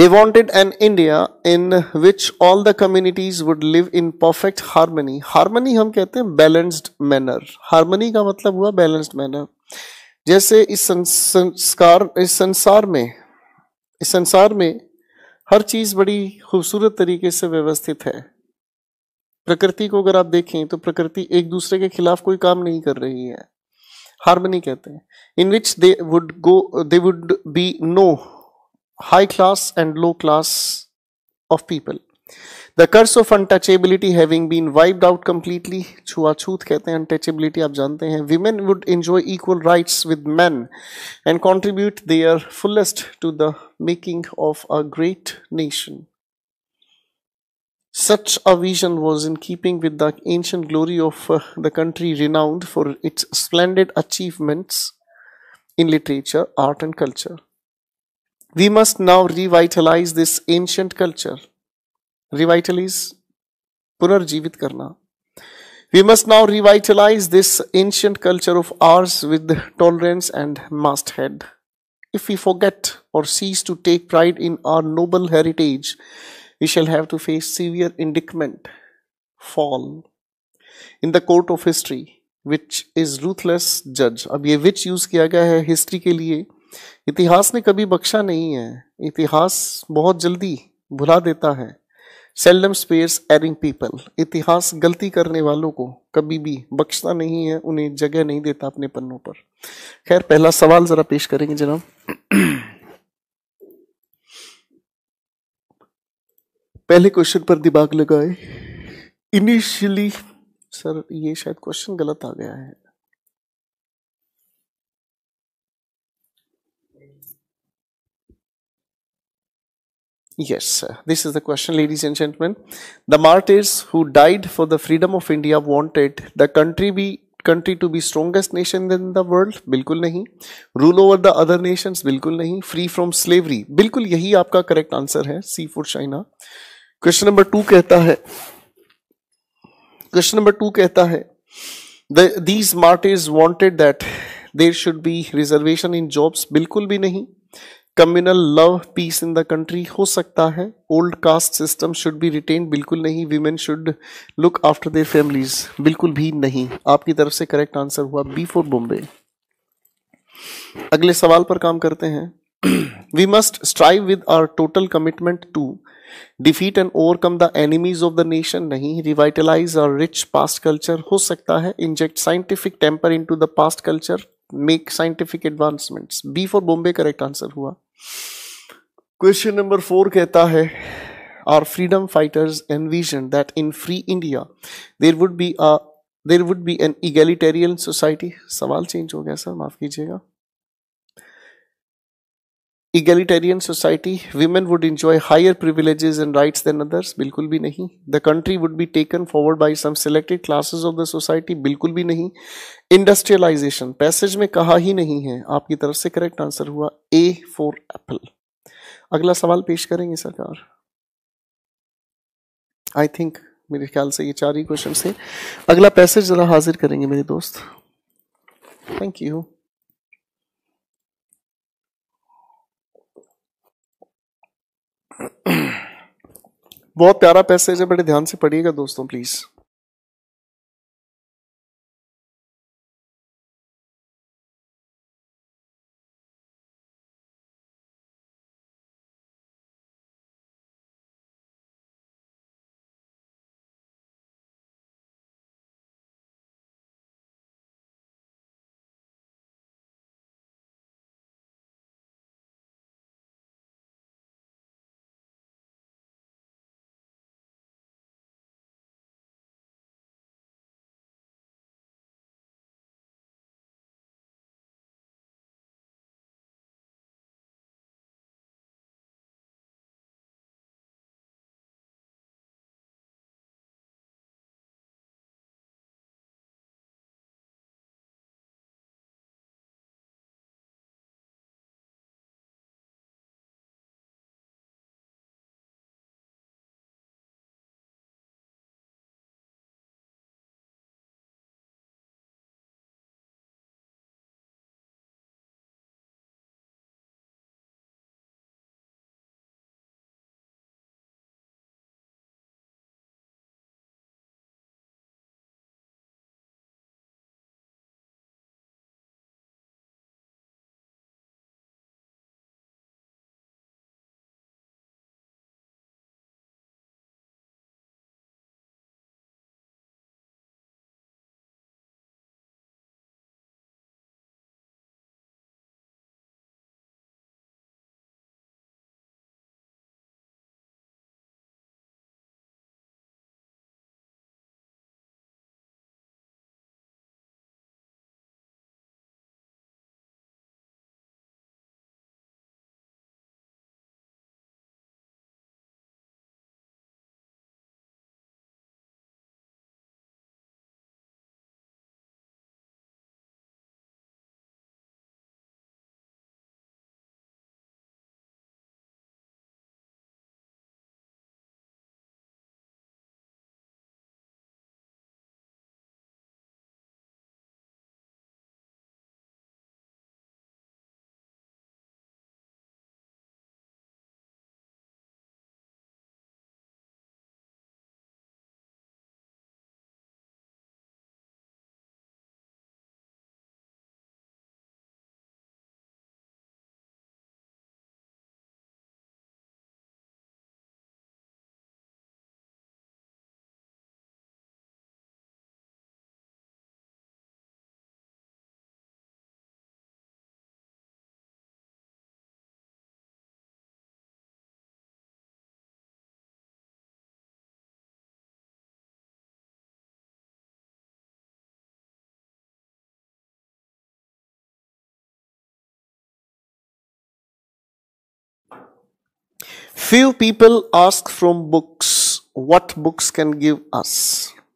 Speaker 1: They wanted an India in which all the communities would live in perfect harmony. Harmony हम कहते हैं balanced manner. Harmony का मतलब हुआ balanced manner. जैसे इस संस्कार इस संसार में इस संसार में हर चीज़ बड़ी खूबसूरत तरीके से व्यवस्थित है प्रकृति को अगर आप देखें तो प्रकृति एक दूसरे के खिलाफ कोई काम नहीं कर रही है हार्मनी कहते हैं in which they would go they would be no high class and low class of people. The curse of untouchability having been wiped out completely, छुआछूत कहते हैं untouchability आप जानते women would enjoy equal rights with men and contribute their fullest to the making of a great nation. Such a vision was in keeping with the ancient glory of uh, the country renowned for its splendid achievements in literature, art and culture. We must now revitalize this ancient culture. Revitalize, punarjivit karna. We must now revitalize this ancient culture of ours with tolerance and masthead. If we forget or cease to take pride in our noble heritage, we shall have to face severe indictment, fall, in the court of history, which is ruthless judge. अब ये which use किया गया है history के लिए इतिहास ने कभी बख्शा नहीं है इतिहास बहुत जल्दी भुला देता है सेल्डम स्पेयर्स एरिंग पीपल इतिहास गलती करने वालों को कभी भी बख्शता नहीं है उन्हें जगह नहीं देता अपने पन्नों पर खैर पहला सवाल जरा पेश करेंगे जनाब पहले क्वेश्चन पर दिमाग लगाए इनिशियली सर ये शायद क्वेश्चन गलत आ गया है Yes, this is the question, ladies and gentlemen. The martyrs who died for the freedom of India wanted the country be country to be strongest nation in the world बिल्कुल नहीं rule over the other nations बिल्कुल नहीं free from slavery बिल्कुल यही आपका correct answer है C for China question number two कहता है क्वेश्चन नंबर टू कहता है these martyrs wanted that there should be reservation in jobs बिल्कुल भी नहीं communal love peace in the country हो सकता है old caste system should be retained बिल्कुल नहीं women should look after their families बिल्कुल भी नहीं आपकी तरफ से करेक्ट आंसर हुआ बी फॉर बॉम्बे अगले सवाल पर काम करते हैं we must strive with our total commitment to defeat and overcome the enemies of the nation नहीं revitalise our rich past culture हो सकता है inject scientific temper into the past culture make scientific advancement B for Bombay correct answer हुआ question number four कहता है our freedom fighters envision that in free India there would be a there would be an egalitarian society सवाल change हो गया sir माफ कीजिएगा egalitarian society women would enjoy higher privileges and rights than others बिल्कुल भी नहीं the country would be taken forward by some selected classes of the society बिल्कुल भी नहीं industrialization passage में कहा ही नहीं है आपकी तरफ से correct answer हुआ A for apple अगला सवाल पेश करेंगे सरकार आई थिंक मेरे ख्याल से ये चार ही क्वेश्चन थे अगला पैसेज जरा हाजिर करेंगे मेरे दोस्त थैंक यू बहुत प्यारा पैसेज है बड़े ध्यान से पढ़िएगा दोस्तों please few people ask from books what books can give us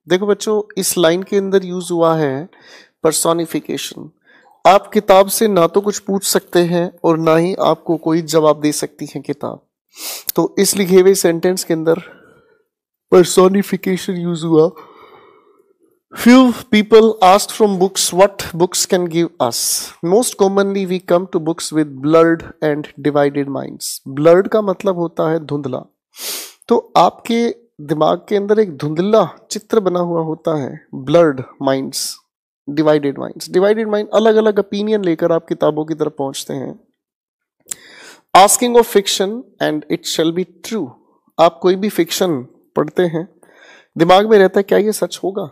Speaker 1: देखो बच्चों इस लाइन के अंदर यूज हुआ है पर्सोनिफिकेशन आप किताब से ना तो कुछ पूछ सकते हैं और ना ही आपको कोई जवाब दे सकती है किताब तो इस लिखे हुए सेंटेंस के अंदर पर्सोनिफिकेशन यूज हुआ Few people ask from books what books can give us. Most commonly we come to books with blurred and divided minds. Blurred का मतलब होता है धुंधला तो आपके दिमाग के अंदर एक धुंधला चित्र बना हुआ होता है blurred minds divided minds divided mind अलग अलग ओपिनियन लेकर आप किताबों की तरफ पहुंचते हैं asking of fiction and it shall be true आप कोई भी फिक्शन पढ़ते हैं दिमाग में रहता है क्या ये सच होगा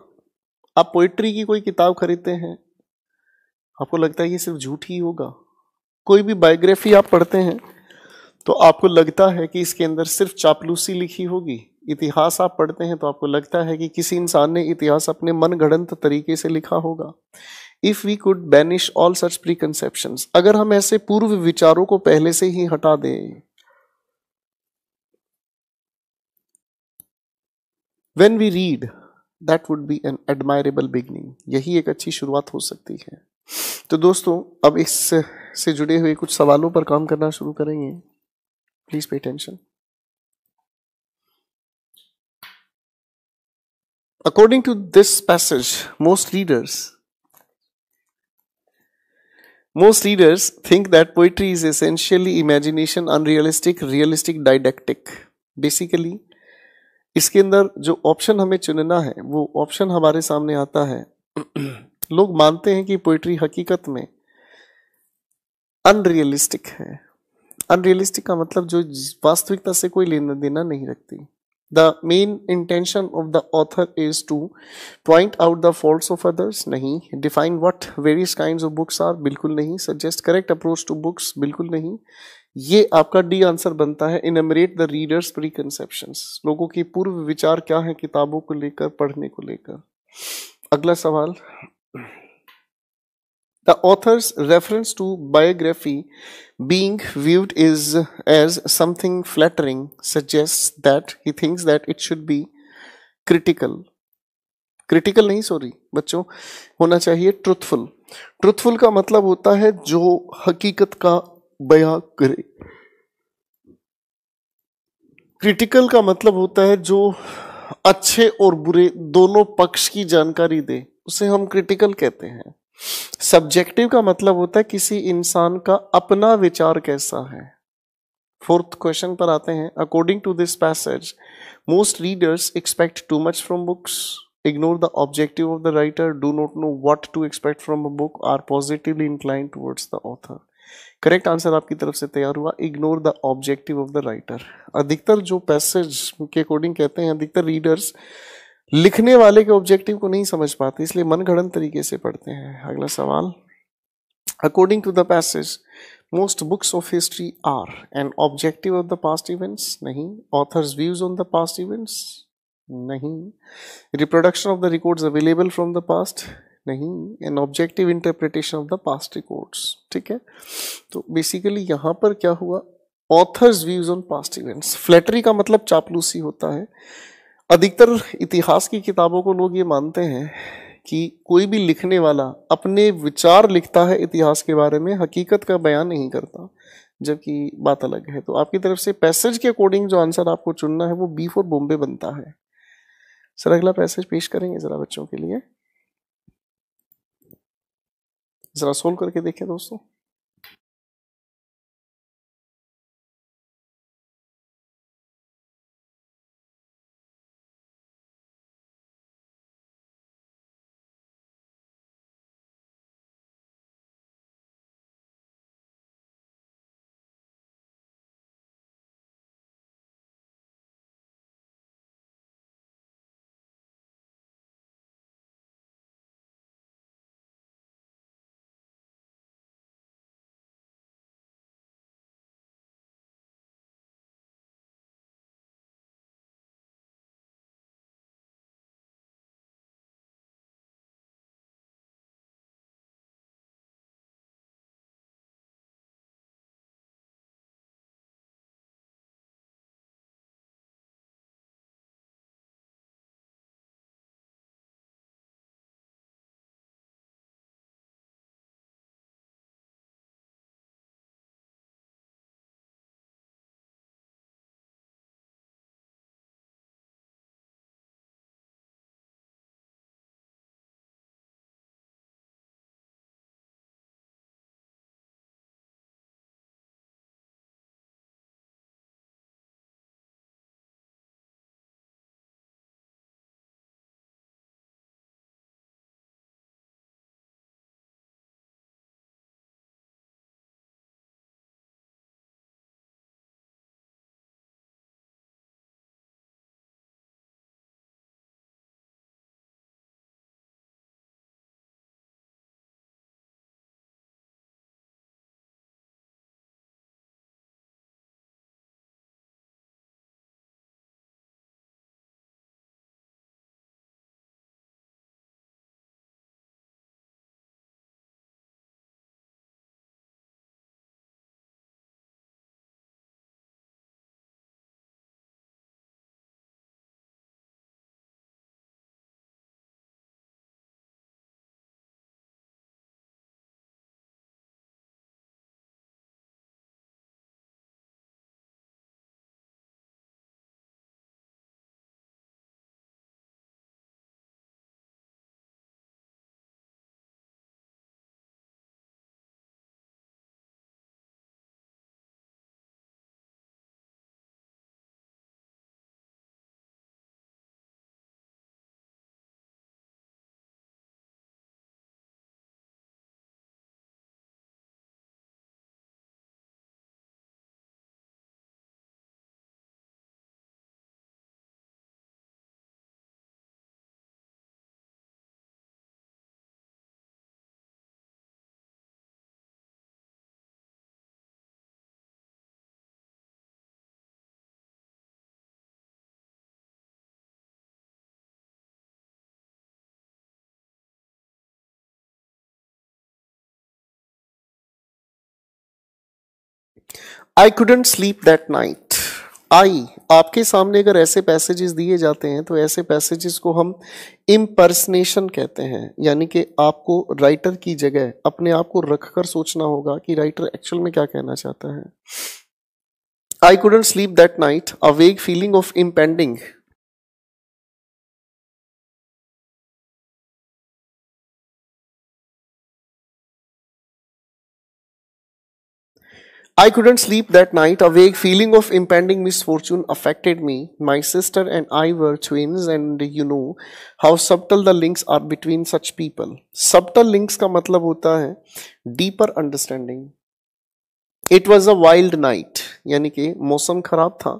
Speaker 1: आप पोइट्री की कोई किताब खरीदते हैं आपको लगता है ये सिर्फ झूठ ही होगा कोई भी बायोग्राफी आप पढ़ते हैं तो आपको लगता है कि इसके अंदर सिर्फ चापलूसी लिखी होगी इतिहास आप पढ़ते हैं तो आपको लगता है कि किसी इंसान ने इतिहास अपने मन गणत तरीके से लिखा होगा if we could banish all such preconception अगर हम ऐसे पूर्व विचारों को पहले से ही हटा दें when we read that would be an admirable beginning यही एक अच्छी शुरुआत हो सकती है तो दोस्तों अब इस से जुड़े हुए कुछ सवालों पर काम करना शुरू करेंगे please pay attention according to this passage most readers most leaders think that poetry is essentially imagination unrealistic realistic didactic basically इसके अंदर जो ऑप्शन हमें चुनना है वो ऑप्शन हमारे सामने आता है लोग मानते हैं कि पोइट्री हकीकत में अनरियलिस्टिक है अनरियलिस्टिक का मतलब जो वास्तविकता से कोई लेना देना नहीं रखती the main intention of the author is to point out the fault of others नहीं define what various kind of books are बिल्कुल नहीं suggest correct approach to books बिल्कुल नहीं ये आपका डी आंसर बनता है इनमरेट द रीडर्स प्रीकंसेप्शन लोगों की पूर्व विचार क्या है किताबों को लेकर पढ़ने को लेकर अगला सवाल the author's reference to biography being viewed is as something flattering suggest that he thinks that it should be critical critical नहीं सॉरी बच्चों होना चाहिए ट्रुथफुल ट्रुथफुल का मतलब होता है जो हकीकत का बयां करे क्रिटिकल का मतलब होता है जो अच्छे और बुरे दोनों पक्ष की जानकारी दे उसे हम क्रिटिकल कहते हैं सब्जेक्टिव का मतलब होता है किसी इंसान का अपना विचार कैसा है फोर्थ क्वेश्चन पर आते हैं according to this passage most readers expect too much from books ignore the objective of the writer do not know what to expect from a book are positively incline towards the author correct answer आपकी तरफ से तैयार हुआ ignore the objective of the writer अधिकतर जो passage के according कहते हैं अधिकतर रीडर्स लिखने वाले के ऑब्जेक्टिव को नहीं समझ पाते इसलिए मनगढ़ तरीके से पढ़ते हैं अगला सवाल according to the passage most books of history are an objective of the past events नहीं author's views on the past events नहीं reproduction of the records available from the past नहीं an objective interpretation of the past records ठीक है तो basically यहाँ पर क्या हुआ author's views on past events flattery का मतलब चापलूसी होता है अधिकतर इतिहास की किताबों को लोग ये मानते हैं कि कोई भी लिखने वाला अपने विचार लिखता है इतिहास के बारे में हकीकत का बयान नहीं करता जबकि बात अलग है तो आपकी तरफ से पैसेज के अकॉर्डिंग जो आंसर आपको चुनना है वो बी फॉर बॉम्बे बनता है सर अगला पैसेज पेश करेंगे ज़रा बच्चों के लिए ज़रा सोल्व करके देखें दोस्तों I couldn't sleep that night I आपके सामने अगर ऐसे पैसेजेस दिए जाते हैं तो ऐसे पैसेजेस को हम इम्पर्सनेशन कहते हैं यानी कि आपको राइटर की जगह अपने आप को रख कर सोचना होगा कि राइटर एक्चुअल में क्या कहना चाहता है I couldn't sleep that night a vague
Speaker 2: feeling of impending
Speaker 1: I couldn't sleep that night. A vague feeling of impending misfortune affected me. My sister and I were twins, and you know how subtle the links are between such people. Subtle links ka matlab होता hai deeper understanding. It was a wild night. Yani ke mosam खराब tha.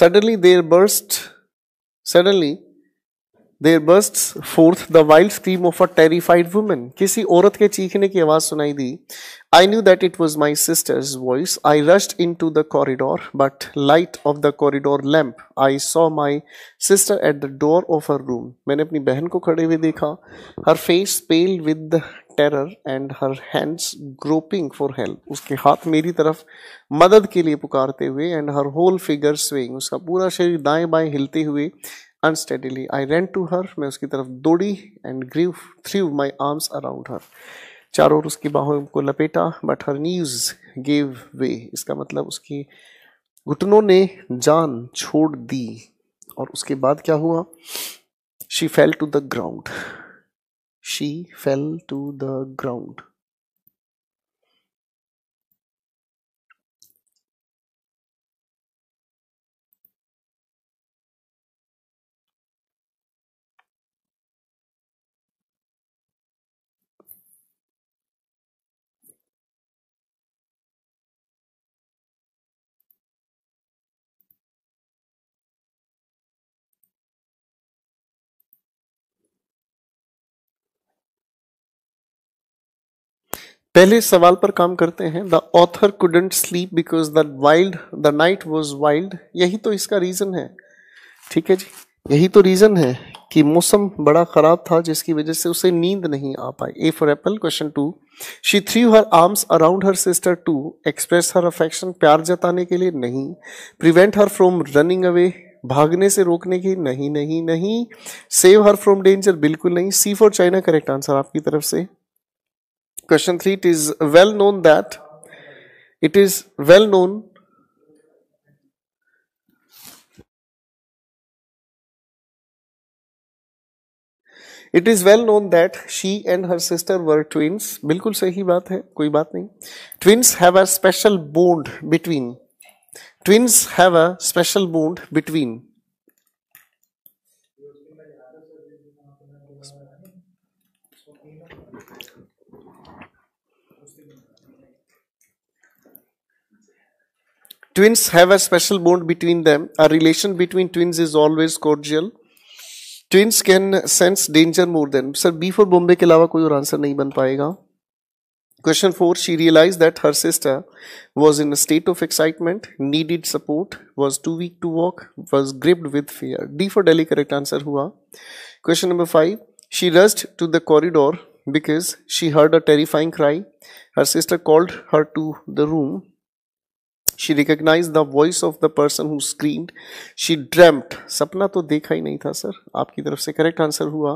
Speaker 1: Suddenly there burst. Suddenly there burst forth the wild scream of a terrified women किसी औरत के चीखने की आवाज़ सुनाई दी I knew that it was my sister's voice I rushed into the corridor but light of the corridor lamp I saw my sister at the door of her room मैंने अपनी बहन को खड़े हुए देखा her face pale with terror and her hands groping for help उसके हाथ मेरी तरफ मदद के लिए पुकारते हुए and her whole figure swing उसका पूरा शरीर दाएं बाएं हिलते हुए अनस्टेडिली आई रेंट टू हर मैं उसकी तरफ दौड़ी and grieve threw my arms around her चारों ओर उसकी बाहों को लपेटा बट हर नीज गेव वे इसका मतलब उसकी घुटनों ने जान छोड़ दी और उसके बाद क्या हुआ she fell to the ground she fell to the ground पहले सवाल पर काम करते हैं the author couldn't sleep because the wild the night was wild यही तो इसका रीज़न है ठीक है जी यही तो रीज़न है कि मौसम बड़ा ख़राब था जिसकी वजह से उसे नींद नहीं आ पाई A for apple question two she threw her arms around her sister to express her affection प्यार जताने के लिए नहीं prevent her from running away भागने से रोकने की नहीं नहीं नहीं सेव हर फ्रॉम डेंजर बिल्कुल नहीं C for China correct answer आपकी तरफ से question 3 it is well known that it is well known it is well known that she and her sister were twins bilkul sahi baat hai koi baat nahi twins have a special bond between twins have a special bond between twins have a special bond between them. A relation between twins is always cordial. Twins can sense danger more than. Sir, B for Bombay ke lawa koi answer nahi ban payega. Question 4. She realized that her sister was in a state of excitement, needed support, was too weak to walk, was gripped with fear. D for Delhi correct answer hua. Question number 5. She rushed to the corridor because she heard a terrifying cry. Her sister called her to the room. she recognized the voice of the person who screamed. She dreamt. सपना तो देखा ही नहीं था sir आपकी तरफ से correct answer हुआ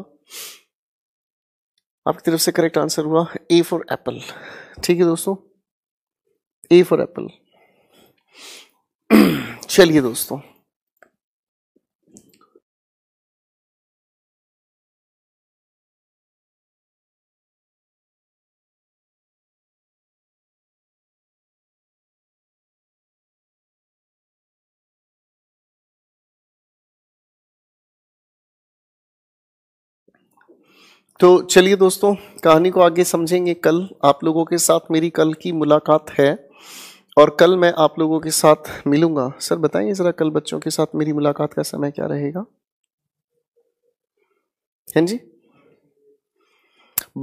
Speaker 1: आपकी तरफ से करेक्ट आंसर हुआ ए फॉर एप्पल ठीक है दोस्तों ए फॉर एप्पल चलिए दोस्तों तो चलिए दोस्तों कहानी को आगे समझेंगे कल आप लोगों के साथ मेरी कल की मुलाकात है और कल मैं आप लोगों के साथ मिलूंगा सर बताइए ज़रा कल बच्चों के साथ मेरी मुलाकात का समय क्या रहेगा हैं जी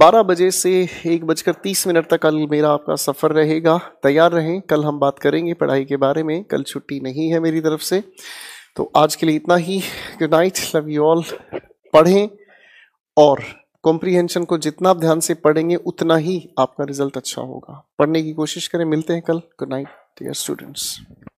Speaker 1: बारह बजे से एक बजकर तीस मिनट तक कल मेरा आपका सफ़र रहेगा तैयार रहें कल हम बात करेंगे पढ़ाई के बारे में कल छुट्टी नहीं है मेरी तरफ से तो आज के लिए इतना ही good night love you all पढ़ें और कॉम्प्रीहेंशन को जितना आप ध्यान से पढ़ेंगे उतना ही आपका रिजल्ट अच्छा होगा पढ़ने की कोशिश करें मिलते हैं कल गुड नाइट डियर स्टूडेंट्स